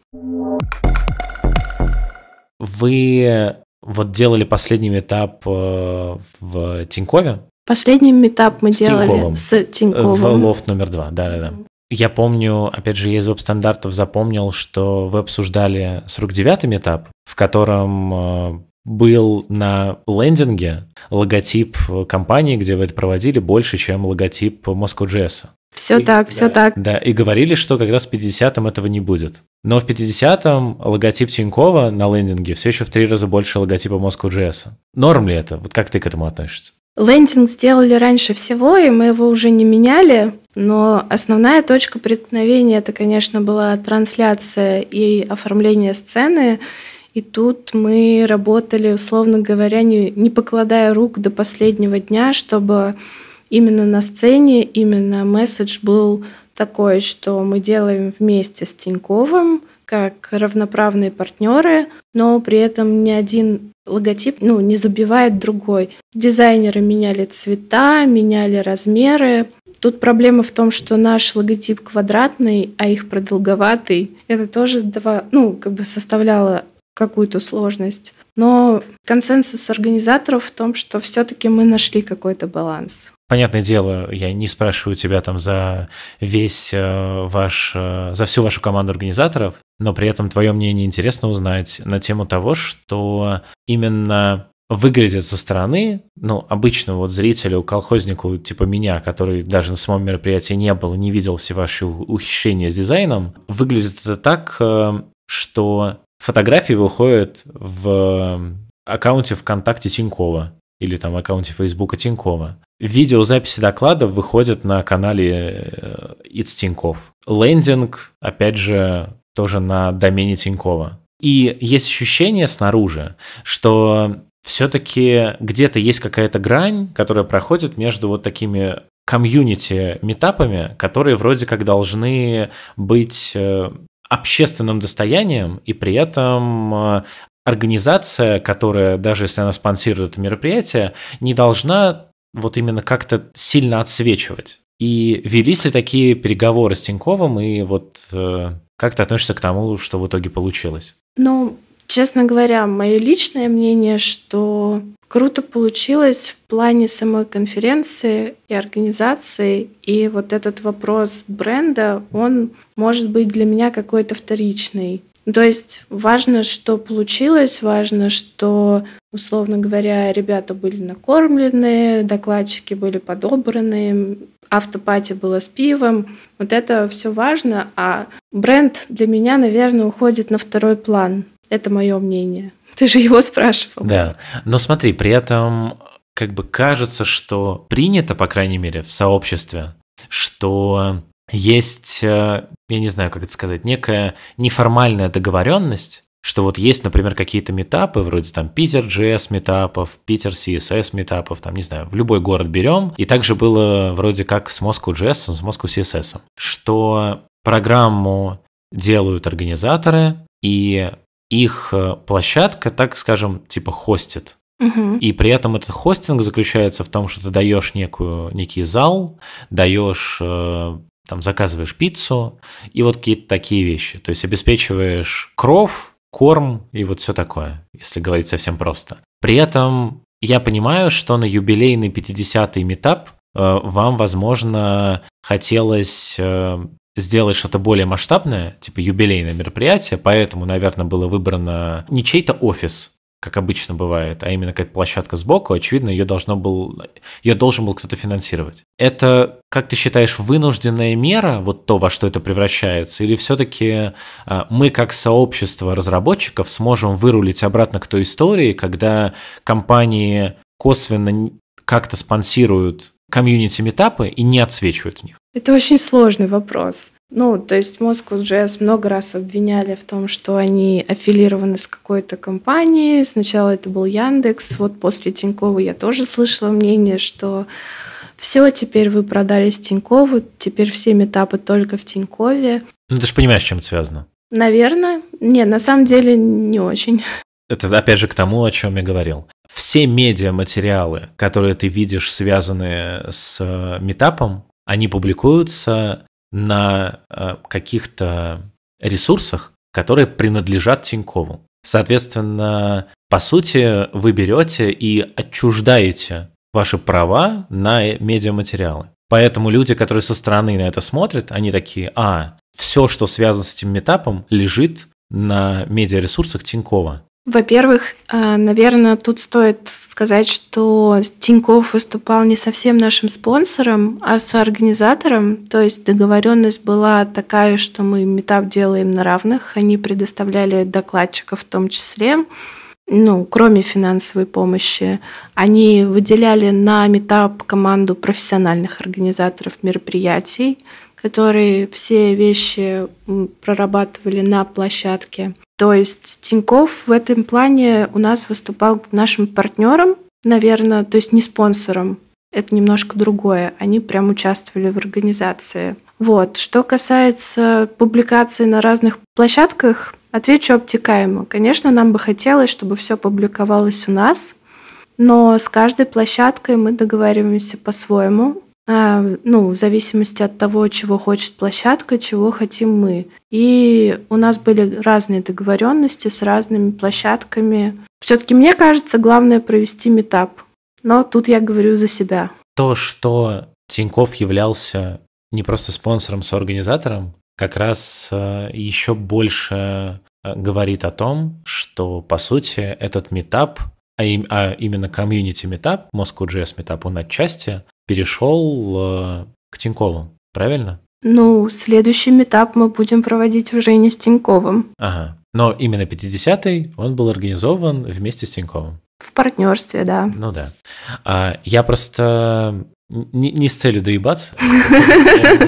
Вы вот делали последний этап э, в Тинькове? Последний этап мы с делали Тиньковым. с Тиньковым. Э, в лофт номер два, да-да-да. Я помню, опять же, я из веб-стандартов запомнил, что вы обсуждали 49-й этап, в котором э, был на лендинге логотип э, компании, где вы это проводили, больше, чем логотип Moscow.js. Все и, так, да, все так. Да, и говорили, что как раз в 50-м этого не будет. Но в 50-м логотип Тинькова на лендинге все еще в три раза больше логотипа Moscow.js. Норм ли это? Вот как ты к этому относишься? Лендинг сделали раньше всего, и мы его уже не меняли, но основная точка преткновения это, конечно, была трансляция и оформление сцены, и тут мы работали, условно говоря, не, не покладая рук до последнего дня, чтобы именно на сцене, именно месседж был такой, что мы делаем вместе с Тиньковым, как равноправные партнеры, но при этом ни один логотип ну, не забивает другой. Дизайнеры меняли цвета, меняли размеры. Тут проблема в том, что наш логотип квадратный, а их продолговатый. Это тоже два, ну, как бы составляло какую-то сложность. Но консенсус организаторов в том, что все-таки мы нашли какой-то баланс. Понятное дело, я не спрашиваю тебя там за весь э, ваш, э, за всю вашу команду организаторов, но при этом твое мнение интересно узнать на тему того, что именно выглядит со стороны, ну, обычно вот зрителю, колхознику типа меня, который даже на самом мероприятии не был, не видел все ваши ухищрения с дизайном, выглядит это так, э, что фотографии выходят в эм, аккаунте ВКонтакте Тинькова или там аккаунте Фейсбука Тинькова. Видеозаписи докладов выходят на канале э, It's Тиньков. Лендинг, опять же, тоже на домене Тинькова. И есть ощущение снаружи, что все-таки где-то есть какая-то грань, которая проходит между вот такими комьюнити метапами, которые вроде как должны быть э, общественным достоянием, и при этом э, организация, которая, даже если она спонсирует это мероприятие, не должна вот именно как-то сильно отсвечивать. И велись ли такие переговоры с Тиньковым, и вот э, как ты относишься к тому, что в итоге получилось? Ну, Честно говоря, мое личное мнение, что круто получилось в плане самой конференции и организации, и вот этот вопрос бренда, он может быть для меня какой-то вторичный. То есть важно, что получилось, важно, что, условно говоря, ребята были накормлены, докладчики были подобраны, автопати было с пивом. Вот это все важно, а бренд для меня, наверное, уходит на второй план. Это мое мнение. [LAUGHS] Ты же его спрашивал. Да. Но смотри, при этом как бы кажется, что принято, по крайней мере, в сообществе, что есть, э, я не знаю, как это сказать, некая неформальная договоренность, что вот есть, например, какие-то метапы, вроде там Питер GS метапов, Питер CSS метапов, там, не знаю, в любой город берем. И также было вроде как с Moscow JS, с Moscow CSS, что программу делают организаторы, и их э, площадка, так скажем, типа хостит. И при этом этот хостинг заключается в том, что ты даешь некую, некий зал, даешь э, там заказываешь пиццу и вот какие-то такие вещи. То есть обеспечиваешь кров, корм и вот все такое, если говорить совсем просто. При этом я понимаю, что на юбилейный 50-й метап э, вам, возможно, хотелось сделать что-то более масштабное, типа юбилейное мероприятие, поэтому, наверное, было выбрано не чей-то офис, как обычно бывает, а именно какая-то площадка сбоку, очевидно, ее должно был, ее должен был кто-то финансировать. Это, как ты считаешь, вынужденная мера, вот то, во что это превращается, или все-таки а, мы как сообщество разработчиков сможем вырулить обратно к той истории, когда компании косвенно как-то спонсируют комьюнити-метапы и не отсвечивают в них? Это очень сложный вопрос. Ну, то есть Moscow.js много раз обвиняли в том, что они аффилированы с какой-то компанией. Сначала это был Яндекс, вот после Тинькова я тоже слышала мнение, что все, теперь вы продались Тинькову, теперь все метапы только в Тинькове. Ну, ты же понимаешь, с чем это связано. Наверное. Нет, на самом деле не очень. Это опять же к тому, о чем я говорил все медиаматериалы, которые ты видишь, связанные с э, метапом, они публикуются на э, каких-то ресурсах, которые принадлежат Тинькову. Соответственно, по сути, вы берете и отчуждаете ваши права на медиаматериалы. Поэтому люди, которые со стороны на это смотрят, они такие, а, все, что связано с этим метапом, лежит на медиаресурсах Тинькова. Во-первых, э, наверное, тут стоит сказать, что Тиньков выступал не совсем нашим спонсором, а организатором. То есть договоренность была такая, что мы метап делаем на равных. Они предоставляли докладчиков в том числе, ну, кроме финансовой помощи. Они выделяли на метап команду профессиональных организаторов мероприятий, которые все вещи прорабатывали на площадке. То есть Тиньков в этом плане у нас выступал нашим партнером, наверное, то есть не спонсором. Это немножко другое. Они прям участвовали в организации. Вот. Что касается публикации на разных площадках, отвечу обтекаемо. Конечно, нам бы хотелось, чтобы все публиковалось у нас, но с каждой площадкой мы договариваемся по-своему. А, ну, в зависимости от того, чего хочет площадка, чего хотим мы. И у нас были разные договоренности с разными площадками. Все-таки мне кажется, главное провести метап. Но тут я говорю за себя. То, что Тиньков являлся не просто спонсором, соорганизатором, как раз э, еще больше э, говорит о том, что, по сути, этот метап а, а, именно комьюнити метап, Moscow.js метап, он отчасти перешел э, к Тинькову, правильно? Ну, следующий этап мы будем проводить уже не с Тиньковым. Ага. Но именно 50-й, он был организован вместе с Тиньковым. В партнерстве, да. Ну да. А, я просто не, не с целью доебаться.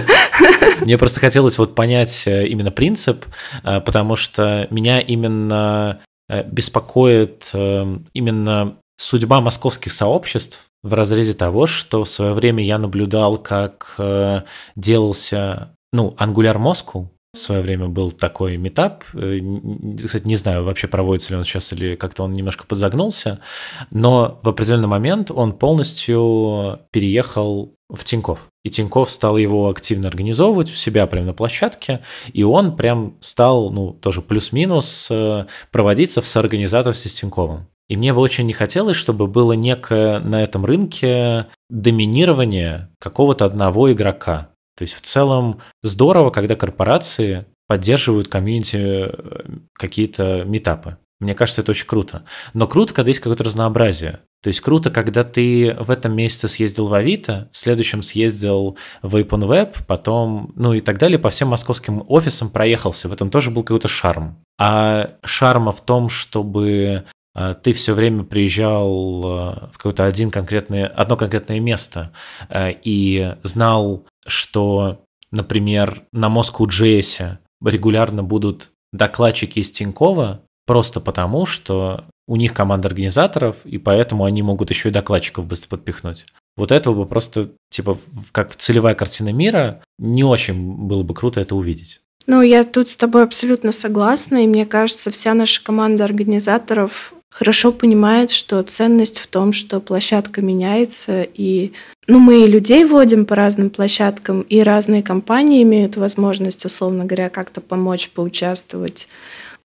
[LAUGHS] Мне просто хотелось вот понять э, именно принцип, э, потому что меня именно беспокоит эм, именно судьба московских сообществ, в разрезе того, что в свое время я наблюдал, как э, делался, ну, Angular Moscow, в свое время был такой метап. Э, кстати, не знаю, вообще проводится ли он сейчас или как-то он немножко подзагнулся, но в определенный момент он полностью переехал в Тиньков. И Тиньков стал его активно организовывать у себя прямо на площадке, и он прям стал, ну, тоже плюс-минус э, проводиться в соорганизаторстве с Тиньковым. И мне бы очень не хотелось, чтобы было некое на этом рынке доминирование какого-то одного игрока. То есть в целом здорово, когда корпорации поддерживают комьюнити э, какие-то метапы. Мне кажется, это очень круто. Но круто, когда есть какое-то разнообразие. То есть круто, когда ты в этом месяце съездил в Авито, в следующем съездил в OpenWeb, потом, ну и так далее, по всем московским офисам проехался. В этом тоже был какой-то шарм. А шарма в том, чтобы а, ты все время приезжал э, в какое-то один конкретное, одно конкретное место э, и знал, что, например, на Moscow.js регулярно будут докладчики из Тинькова просто потому, что у них команда организаторов, и поэтому они могут еще и докладчиков быстро подпихнуть. Вот этого бы просто, типа, как целевая картина мира, не очень было бы круто это увидеть. Ну, я тут с тобой абсолютно согласна, и мне кажется, вся наша команда организаторов хорошо понимает, что ценность в том, что площадка меняется, и ну, мы и людей вводим по разным площадкам, и разные компании имеют возможность, условно говоря, как-то помочь, поучаствовать.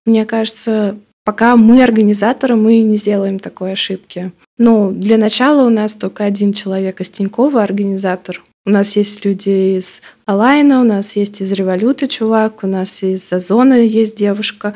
Мне кажется, пока мы организаторы, мы не сделаем такой ошибки. Ну, для начала у нас только один человек из Тинькова, организатор. У нас есть люди из Алайна, у нас есть из Революты чувак, у нас из Зазона есть девушка.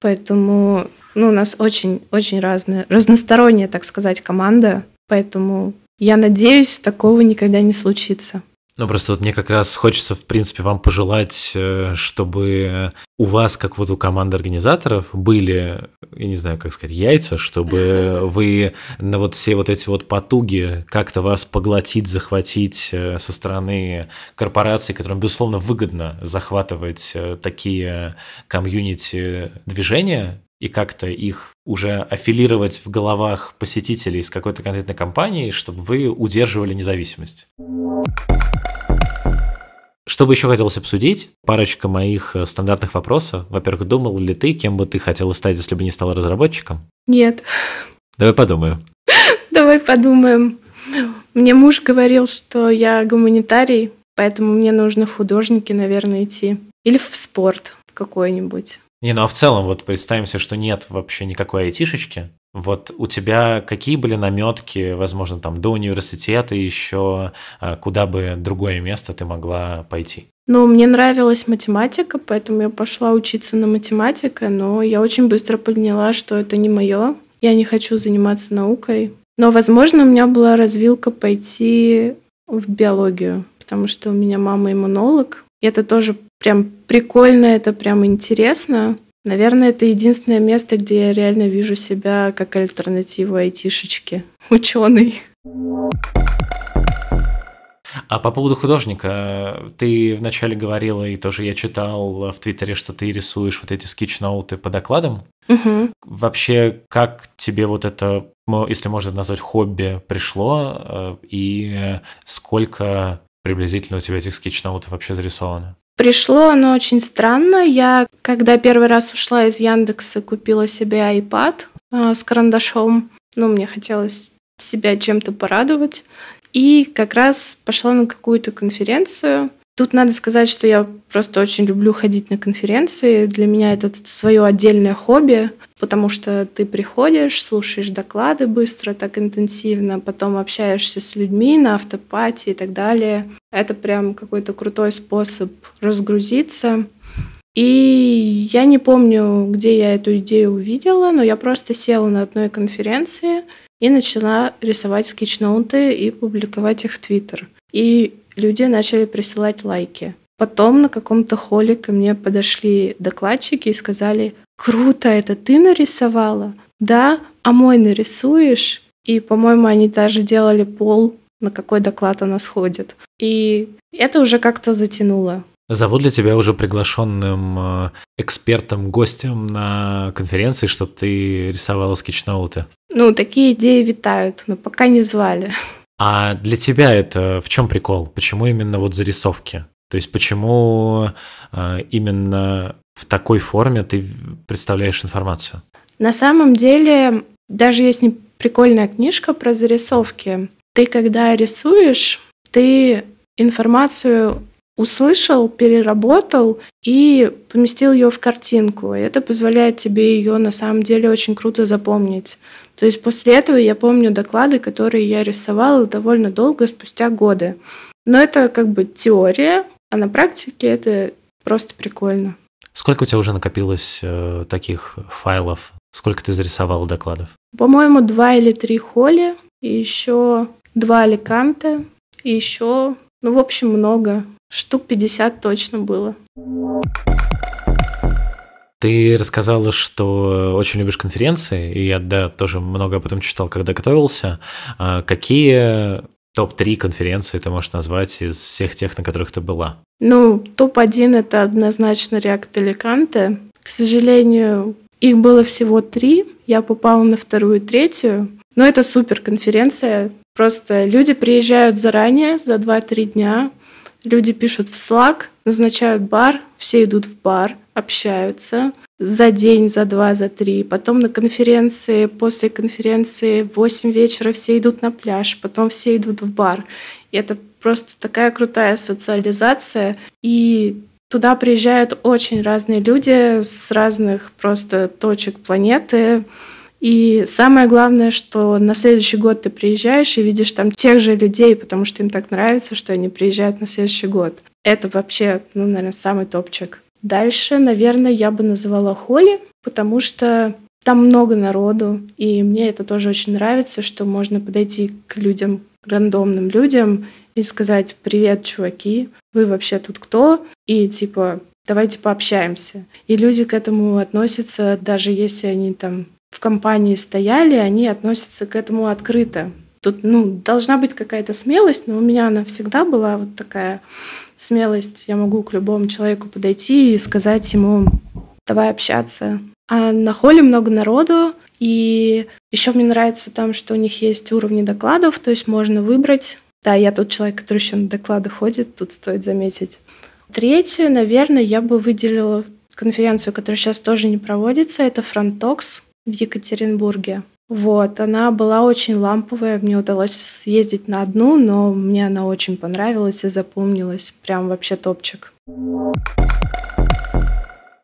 Поэтому ну, у нас очень-очень разная, разносторонняя, так сказать, команда, поэтому я надеюсь, такого никогда не случится. Ну, просто вот мне как раз хочется, в принципе, вам пожелать, э, чтобы у вас, как вот у команды организаторов, были, я не знаю, как сказать, яйца, чтобы [LAUGHS] вы на вот все вот эти вот потуги как-то вас поглотить, захватить э, со стороны корпораций, которым, безусловно, выгодно захватывать э, такие комьюнити-движения, и как-то их уже аффилировать в головах посетителей с какой-то конкретной компанией, чтобы вы удерживали независимость. Что бы еще хотелось обсудить? Парочка моих э, стандартных вопросов. Во-первых, думал ли ты, кем бы ты хотела стать, если бы не стала разработчиком? Нет. Давай подумаем. [LAUGHS] Давай подумаем. Мне муж говорил, что я гуманитарий, поэтому мне нужно в художники, наверное, идти. Или в спорт какой-нибудь. Не, ну а в целом, вот представимся, что нет вообще никакой айтишечки. Вот у тебя какие были наметки, возможно, там до университета еще, а, куда бы другое место ты могла пойти? Ну, мне нравилась математика, поэтому я пошла учиться на математика, но я очень быстро поняла, что это не мое. Я не хочу заниматься наукой. Но, возможно, у меня была развилка пойти в биологию, потому что у меня мама иммунолог. И это тоже прям прикольно, это прям интересно. Наверное, это единственное место, где я реально вижу себя как альтернативу айтишечке, [LAUGHS] ученый. А по поводу художника, ты вначале говорила, и тоже я читал в Твиттере, что ты рисуешь вот эти скетч-ноуты по докладам. Угу. Вообще, как тебе вот это, если можно назвать хобби, пришло, э, и сколько приблизительно у тебя этих скетч-ноутов вообще зарисовано? Пришло оно очень странно. Я, когда первый раз ушла из Яндекса, купила себе iPad э, с карандашом. Ну, мне хотелось себя чем-то порадовать. И как раз пошла на какую-то конференцию. Тут надо сказать, что я просто очень люблю ходить на конференции. Для меня это свое отдельное хобби потому что ты приходишь, слушаешь доклады быстро, так интенсивно, потом общаешься с людьми на автопате и так далее. Это прям какой-то крутой способ разгрузиться. И я не помню, где я эту идею увидела, но я просто села на одной конференции и начала рисовать скетчноуты и публиковать их в Твиттер. И люди начали присылать лайки. Потом на каком-то холле ко мне подошли докладчики и сказали, круто, это ты нарисовала? Да, а мой нарисуешь? И, по-моему, они даже делали пол, на какой доклад она сходит. И это уже как-то затянуло. Зову для тебя уже приглашенным э, экспертом, гостем на конференции, чтобы ты рисовала скетчноуты. Ну, такие идеи витают, но пока не звали. А для тебя это в чем прикол? Почему именно вот зарисовки? То есть почему э, именно в такой форме ты представляешь информацию? На самом деле, даже есть не прикольная книжка про зарисовки. Ты, когда рисуешь, ты информацию услышал, переработал и поместил ее в картинку. это позволяет тебе ее на самом деле очень круто запомнить. То есть после этого я помню доклады, которые я рисовала довольно долго, спустя годы. Но это как бы теория, а на практике это просто прикольно. Сколько у тебя уже накопилось э, таких файлов? Сколько ты зарисовал докладов? По-моему, два или три холи, еще два аликанта, и еще, ну, в общем, много. Штук 50 точно было. Ты рассказала, что э, очень любишь конференции, и я да, тоже много об этом читал, когда готовился. А какие топ-3 конференции ты можешь назвать из всех тех, на которых ты была? Ну, топ-1 — это однозначно React Alicante. К сожалению, их было всего три. Я попала на вторую и третью. Но это супер конференция. Просто люди приезжают заранее, за 2-3 дня. Люди пишут в Slack, назначают бар, все идут в бар, общаются за день, за два, за три, потом на конференции, после конференции в 8 вечера все идут на пляж, потом все идут в бар. И это просто такая крутая социализация. И туда приезжают очень разные люди с разных просто точек планеты. И самое главное, что на следующий год ты приезжаешь и видишь там тех же людей, потому что им так нравится, что они приезжают на следующий год. Это вообще, ну, наверное, самый топчик. Дальше, наверное, я бы называла Холли, потому что там много народу, и мне это тоже очень нравится, что можно подойти к людям, к рандомным людям, и сказать «Привет, чуваки, вы вообще тут кто?» и типа «Давайте пообщаемся». И люди к этому относятся, даже если они там в компании стояли, они относятся к этому открыто. Тут, ну, должна быть какая-то смелость, но у меня она всегда была вот такая смелость. Я могу к любому человеку подойти и сказать ему, давай общаться. А на холле много народу, и еще мне нравится там, что у них есть уровни докладов, то есть можно выбрать. Да, я тот человек, который еще на доклады ходит, тут стоит заметить. Третью, наверное, я бы выделила конференцию, которая сейчас тоже не проводится, это Frontox в Екатеринбурге. Вот, она была очень ламповая, мне удалось съездить на одну, но мне она очень понравилась и запомнилась, прям вообще топчик.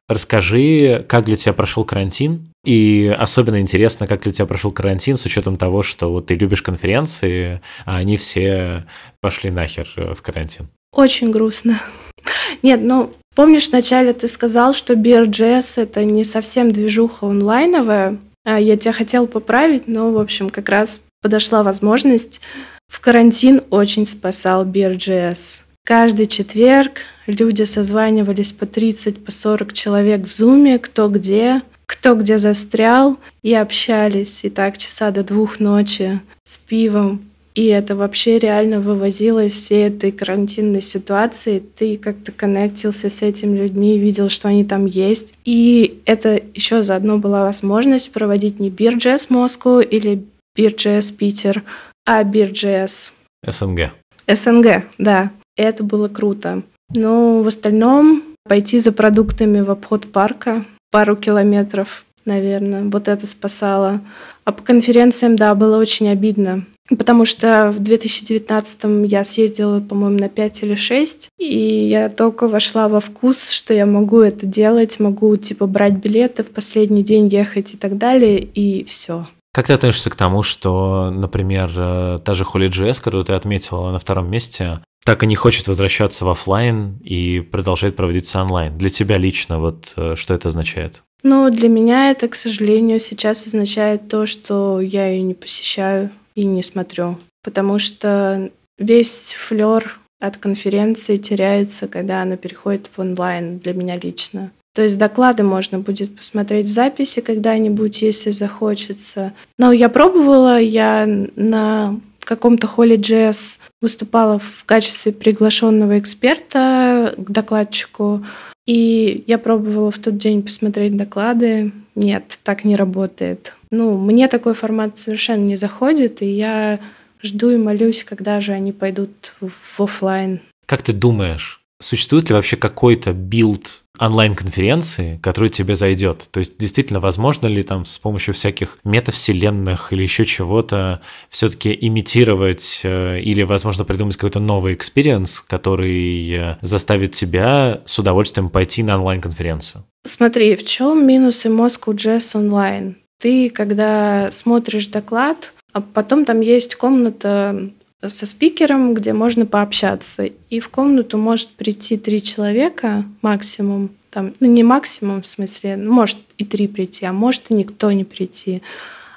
Расскажи, как для тебя прошел карантин, и особенно интересно, как для тебя прошел карантин с учетом того, что вот ты любишь конференции, а они все пошли нахер э, в карантин. Очень грустно. [LAUGHS] Нет, ну, помнишь, вначале ты сказал, что BRGS — это не совсем движуха онлайновая, а, я тебя хотела поправить, но, в общем, как раз подошла возможность. В карантин очень спасал BeerJS. Каждый четверг люди созванивались по 30, по 40 человек в Зуме, кто где, кто где застрял, и общались. И так часа до двух ночи с пивом и это вообще реально вывозило из всей этой карантинной ситуации. Ты как-то коннектился с этими людьми, видел, что они там есть. И это еще заодно была возможность проводить не Бирджес Москву или Бирджес Питер, а Бирджес... СНГ. СНГ, да. это было круто. Но в остальном пойти за продуктами в обход парка пару километров наверное. Вот это спасало. А по конференциям, да, было очень обидно. Потому что в 2019 м я съездила, по-моему, на 5 или 6, и я только вошла во вкус, что я могу это делать, могу, типа, брать билеты в последний день, ехать и так далее, и все. Как ты относишься к тому, что, например, э, та же HolyJS, которую ты отметила на втором месте, так и не хочет возвращаться в офлайн и продолжает проводиться онлайн? Для тебя лично вот э, что это означает? Но для меня это, к сожалению, сейчас означает то, что я ее не посещаю и не смотрю. Потому что весь флер от конференции теряется, когда она переходит в онлайн для меня лично. То есть доклады можно будет посмотреть в записи когда-нибудь, если захочется. Но я пробовала, я на каком-то холле JS выступала в качестве приглашенного эксперта к докладчику. И я пробовала в тот день посмотреть доклады. Нет, так не работает. Ну, мне такой формат совершенно не заходит, и я жду и молюсь, когда же они пойдут в офлайн. Как ты думаешь, Существует ли вообще какой-то билд онлайн-конференции, который тебе зайдет? То есть действительно, возможно ли там с помощью всяких метавселенных или еще чего-то все-таки имитировать э, или, возможно, придумать какой-то новый экспириенс, который э, заставит тебя с удовольствием пойти на онлайн-конференцию? Смотри, в чем минусы Moscow Jazz Online? Ты, когда смотришь доклад, а потом там есть комната со спикером, где можно пообщаться. И в комнату может прийти три человека максимум, там, ну не максимум в смысле, может и три прийти, а может и никто не прийти.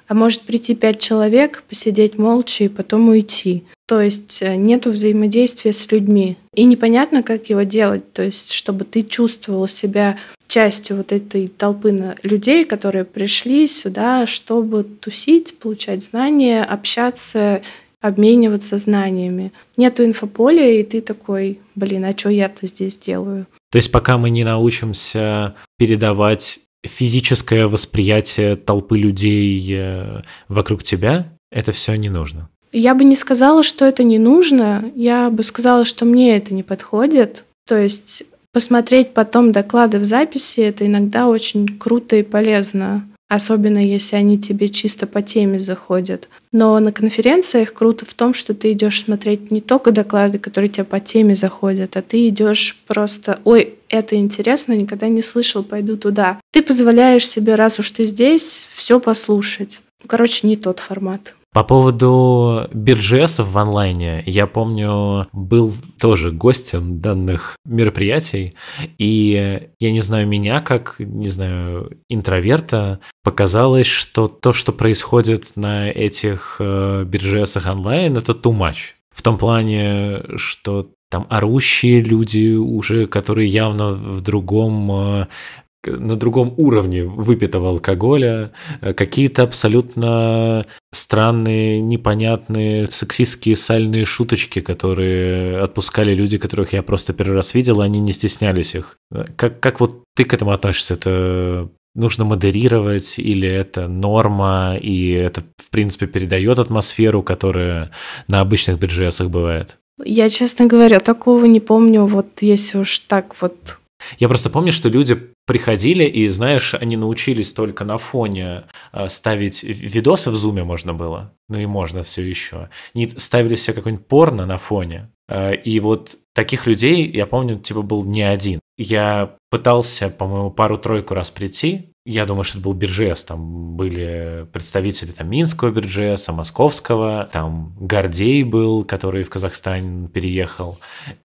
А может прийти пять человек, посидеть молча и потом уйти. То есть э, нет взаимодействия с людьми. И непонятно, как его делать. То есть, чтобы ты чувствовал себя частью вот этой толпы людей, которые пришли сюда, чтобы тусить, получать знания, общаться обмениваться знаниями. Нету инфополя, и ты такой, блин, а что я-то здесь делаю? То есть пока мы не научимся передавать физическое восприятие толпы людей э, вокруг тебя, это все не нужно. Я бы не сказала, что это не нужно, я бы сказала, что мне это не подходит. То есть посмотреть потом доклады в записи, это иногда очень круто и полезно особенно если они тебе чисто по теме заходят. Но на конференциях круто в том, что ты идешь смотреть не только доклады, которые тебе по теме заходят, а ты идешь просто, ой, это интересно, никогда не слышал, пойду туда. Ты позволяешь себе, раз уж ты здесь, все послушать. Короче, не тот формат. По поводу биржесов в онлайне, я помню, был тоже гостем данных мероприятий, и я не знаю, меня как, не знаю, интроверта, показалось, что то, что происходит на этих э, биржесах онлайн, это too much. В том плане, что там орущие люди уже, которые явно в другом э, Э, на другом уровне выпитого алкоголя, э, какие-то абсолютно странные, непонятные сексистские сальные шуточки, которые отпускали люди, которых я просто первый раз видел, они не стеснялись их. Э, как, как вот ты к этому относишься? Это нужно модерировать, или это норма, и это, в принципе, передает атмосферу, которая на обычных бюджетах бывает? Я, честно говоря, такого не помню. Вот если уж так вот я просто помню, что люди приходили, и, знаешь, они научились только на фоне э, ставить видосы в зуме можно было, ну и можно все еще. Не ставили себе какой-нибудь порно на фоне. Э, и вот таких людей, я помню, типа был не один. Я пытался, по-моему, пару-тройку раз прийти, я думаю, что это был Биржес, там были представители там, Минского Биржеса, Московского, там Гордей был, который в Казахстан переехал,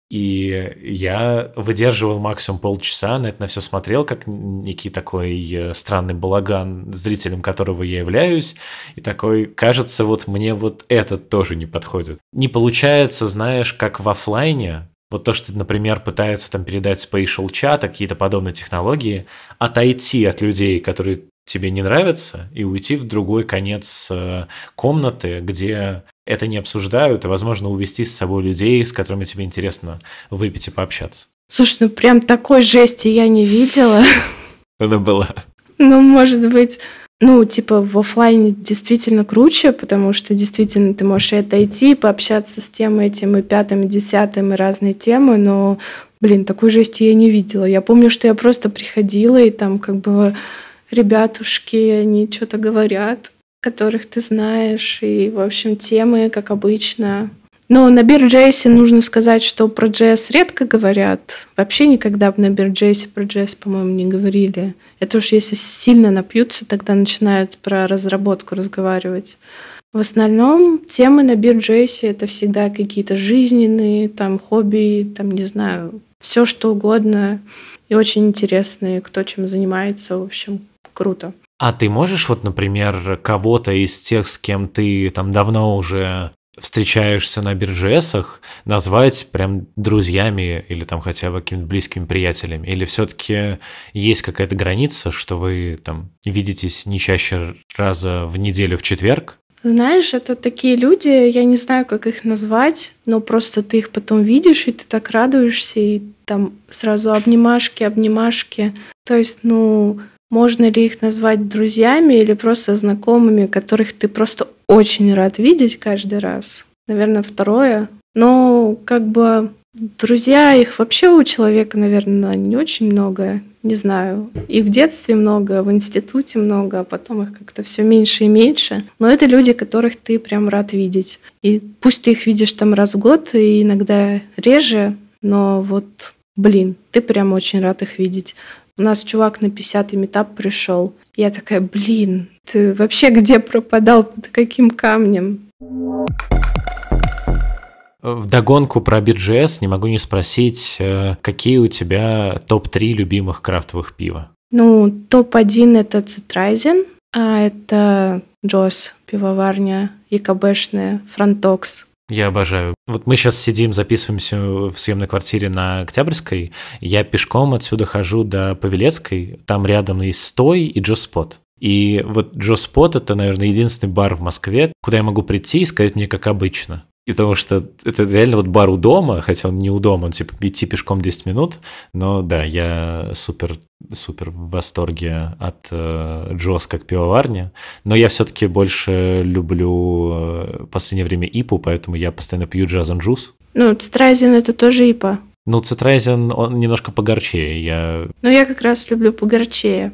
и я выдерживал максимум полчаса, на это на все смотрел, как некий такой э, странный балаган, зрителем которого я являюсь, и такой, кажется, вот мне вот этот тоже не подходит. Не получается, знаешь, как в офлайне, вот то, что, например, пытается там передать spatial chat, а какие-то подобные технологии, отойти от людей, которые тебе не нравятся, и уйти в другой конец э, комнаты, где это не обсуждают, и, а, возможно, увести с собой людей, с которыми тебе интересно выпить и пообщаться. Слушай, ну прям такой жести я не видела. [LAUGHS] Она была. Ну, может быть, ну, типа, в офлайне действительно круче, потому что действительно ты можешь и отойти, пообщаться с тем, этим, и пятым, и десятым, и разные темы, но, блин, такой жести я не видела. Я помню, что я просто приходила, и там как бы ребятушки, они что-то говорят, которых ты знаешь, и, в общем, темы, как обычно. Но ну, на бирджейсе нужно сказать, что про джесс редко говорят. Вообще никогда бы на бирджейсе про джесс, по-моему, не говорили. Это уж если сильно напьются, тогда начинают про разработку разговаривать. В основном темы на бирджейсе это всегда какие-то жизненные, там, хобби, там, не знаю, все что угодно. И очень интересные, кто чем занимается, в общем, круто. А ты можешь, вот, например, кого-то из тех, с кем ты там давно уже встречаешься на биржесах, назвать прям друзьями или там хотя бы какими-то близкими приятелями? Или все-таки есть какая-то граница, что вы там видитесь не чаще раза в неделю в четверг? Знаешь, это такие люди, я не знаю, как их назвать, но просто ты их потом видишь, и ты так радуешься, и там сразу обнимашки, обнимашки. То есть, ну, можно ли их назвать друзьями или просто знакомыми, которых ты просто очень рад видеть каждый раз? Наверное, второе. Но как бы друзья, их вообще у человека, наверное, не очень много. Не знаю. Их в детстве много, в институте много, а потом их как-то все меньше и меньше. Но это люди, которых ты прям рад видеть. И пусть ты их видишь там раз в год и иногда реже, но вот, блин, ты прям очень рад их видеть. У нас чувак на 50-й метап пришел. Я такая, блин, ты вообще где пропадал, под каким камнем? В догонку про BGS не могу не спросить, э, какие у тебя топ-3 любимых крафтовых пива? Ну, топ-1 это Цитрайзен, а это Джос, пивоварня, ЕКБшная, Фронтокс, я обожаю. Вот мы сейчас сидим, записываемся в съемной квартире на Октябрьской. Я пешком отсюда хожу до Павелецкой. Там рядом есть Стой и Джоспот. И вот Джоспот это, наверное, единственный бар в Москве, куда я могу прийти и сказать мне, как обычно. И потому что это реально вот бар у дома, хотя он не у дома, он типа идти пешком 10 минут, но да, я супер супер в восторге от э, Джос как пивоварня, но я все-таки больше люблю э, последнее время ипу, поэтому я постоянно пью джаз and Ну, Цитразин это тоже ипа. Ну, Цитразин, он немножко погорчее. Я... Ну, я как раз люблю погорчее.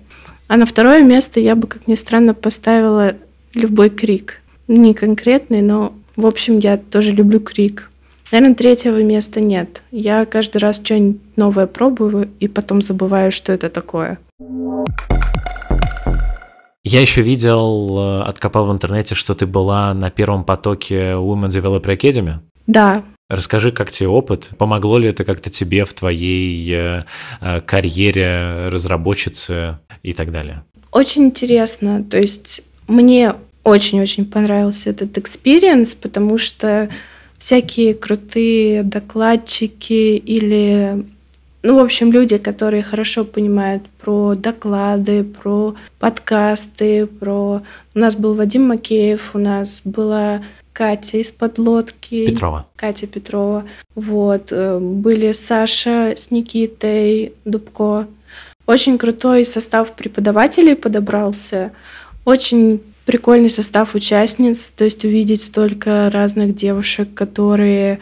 А на второе место я бы, как ни странно, поставила любой крик. Не конкретный, но в общем, я тоже люблю крик. Наверное, третьего места нет. Я каждый раз что-нибудь новое пробую и потом забываю, что это такое. Я еще видел, э, откопал в интернете, что ты была на первом потоке Women Developer Academy. Да. Расскажи, как тебе опыт? Помогло ли это как-то тебе в твоей э, э, карьере разработчицы и так далее? Очень интересно. То есть мне очень-очень понравился этот экспириенс, потому что всякие крутые докладчики или, ну, в общем, люди, которые хорошо понимают про доклады, про подкасты, про... У нас был Вадим Макеев, у нас была Катя из подлодки. Петрова. Катя Петрова. Вот. Э, были Саша с Никитой Дубко. Очень крутой состав преподавателей подобрался. Очень прикольный состав участниц, то есть увидеть столько разных девушек, которые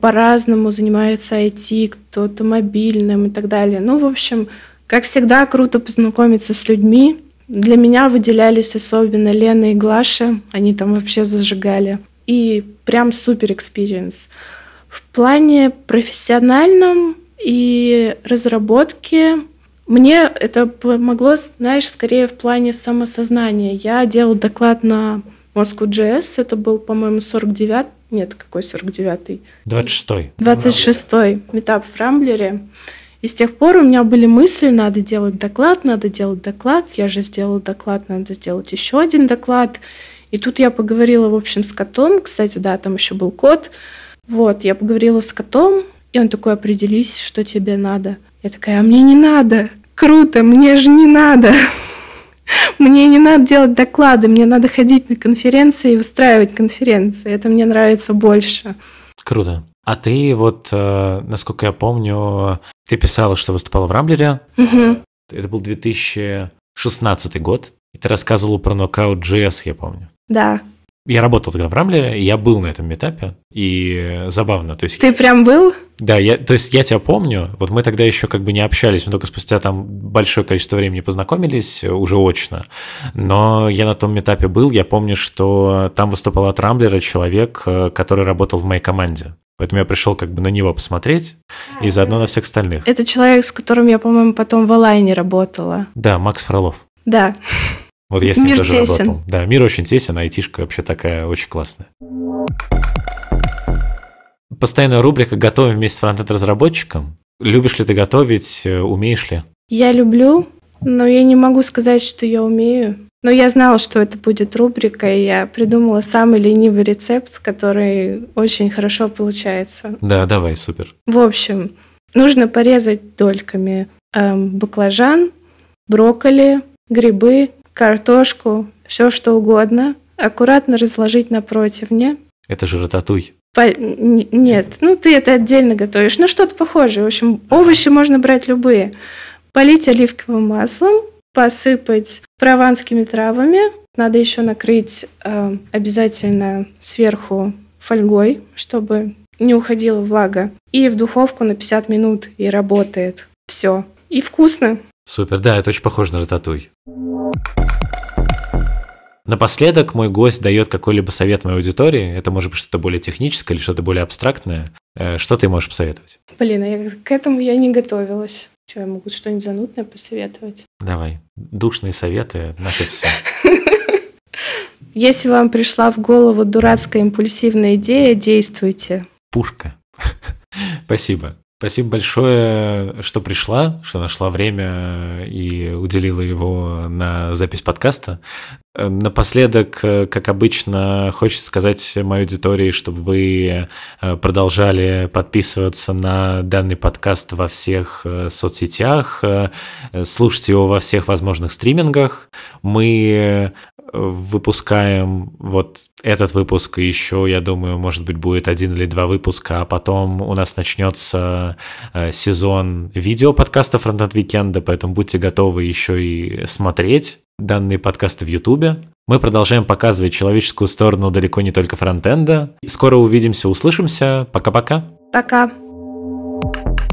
по-разному занимаются IT, кто-то мобильным и так далее. Ну, в общем, как всегда, круто познакомиться с людьми. Для меня выделялись особенно Лена и Глаша, они там вообще зажигали. И прям супер экспириенс. В плане профессиональном и разработки мне это помогло, знаешь, скорее в плане самосознания. Я делал доклад на Moscow JS, это был, по-моему, 49 нет, какой 49-й? 26-й. 26-й метап в Рамблере. И с тех пор у меня были мысли, надо делать доклад, надо делать доклад, я же сделала доклад, надо сделать еще один доклад. И тут я поговорила, в общем, с котом, кстати, да, там еще был кот. Вот, я поговорила с котом, и он такой, определись, что тебе надо. Я такая, а мне не надо круто, мне же не надо. Мне не надо делать доклады, мне надо ходить на конференции и устраивать конференции. Это мне нравится больше. Круто. А ты вот, э, насколько я помню, ты писала, что выступала в Рамблере. Угу. Это был 2016 год. И ты рассказывала про нокаут JS, я помню. Да. Я работал тогда в Рамблере, я был на этом этапе и забавно, то есть... Ты прям был? Да, я, то есть я тебя помню, вот мы тогда еще как бы не общались, мы только спустя там большое количество времени познакомились, уже очно, но я на том этапе был, я помню, что там выступал от Рамблера человек, э, который работал в моей команде, поэтому я пришел как бы на него посмотреть и а, заодно на всех остальных. Это человек, с которым я, по-моему, потом в Алайне работала. Да, Макс Фролов. Да. Вот я с ним мир даже тесен. работал. Да, мир очень тесен, а айтишка вообще такая очень классная. Постоянная рубрика «Готовим вместе с фронтенд-разработчиком». Любишь ли ты готовить, э, умеешь ли? Я люблю, но я не могу сказать, что я умею. Но я знала, что это будет рубрика, и я придумала самый ленивый рецепт, который очень хорошо получается. Да, давай, супер. В общем, нужно порезать дольками эм, баклажан, брокколи, грибы, картошку, все что угодно, аккуратно разложить на противне. Это же рататуй. По... Нет, ну ты это отдельно готовишь. Ну что-то похожее. В общем, овощи можно брать любые. Полить оливковым маслом, посыпать прованскими травами. Надо еще накрыть э, обязательно сверху фольгой, чтобы не уходила влага. И в духовку на 50 минут и работает. Все. И вкусно. Супер, да, это очень похоже на рататуй. Напоследок мой гость дает какой-либо совет моей аудитории. Это может быть что-то более техническое или что-то более абстрактное. Э, что ты можешь посоветовать? Блин, а я, к этому я не готовилась. Что, я могу что-нибудь занудное посоветовать? Давай. Душные советы, наше все. [LAUGHS] Если вам пришла в голову дурацкая импульсивная идея, действуйте. Пушка. [LAUGHS] Спасибо. Спасибо большое, что пришла, что нашла время и уделила его на запись подкаста. Э, напоследок, э, как обычно, хочется сказать моей аудитории, чтобы вы э, продолжали подписываться на данный подкаст во всех соцсетях, слушать его во всех возможных стримингах. Мы выпускаем вот этот выпуск, и еще, я думаю, может быть, будет один или два выпуска, а потом у нас начнется сезон видео подкаста Frontend Weekend, поэтому будьте готовы еще и смотреть данные подкасты в Ютубе. Мы продолжаем показывать человеческую сторону далеко не только фронтенда. Скоро увидимся, услышимся. Пока-пока. Пока. -пока. Пока.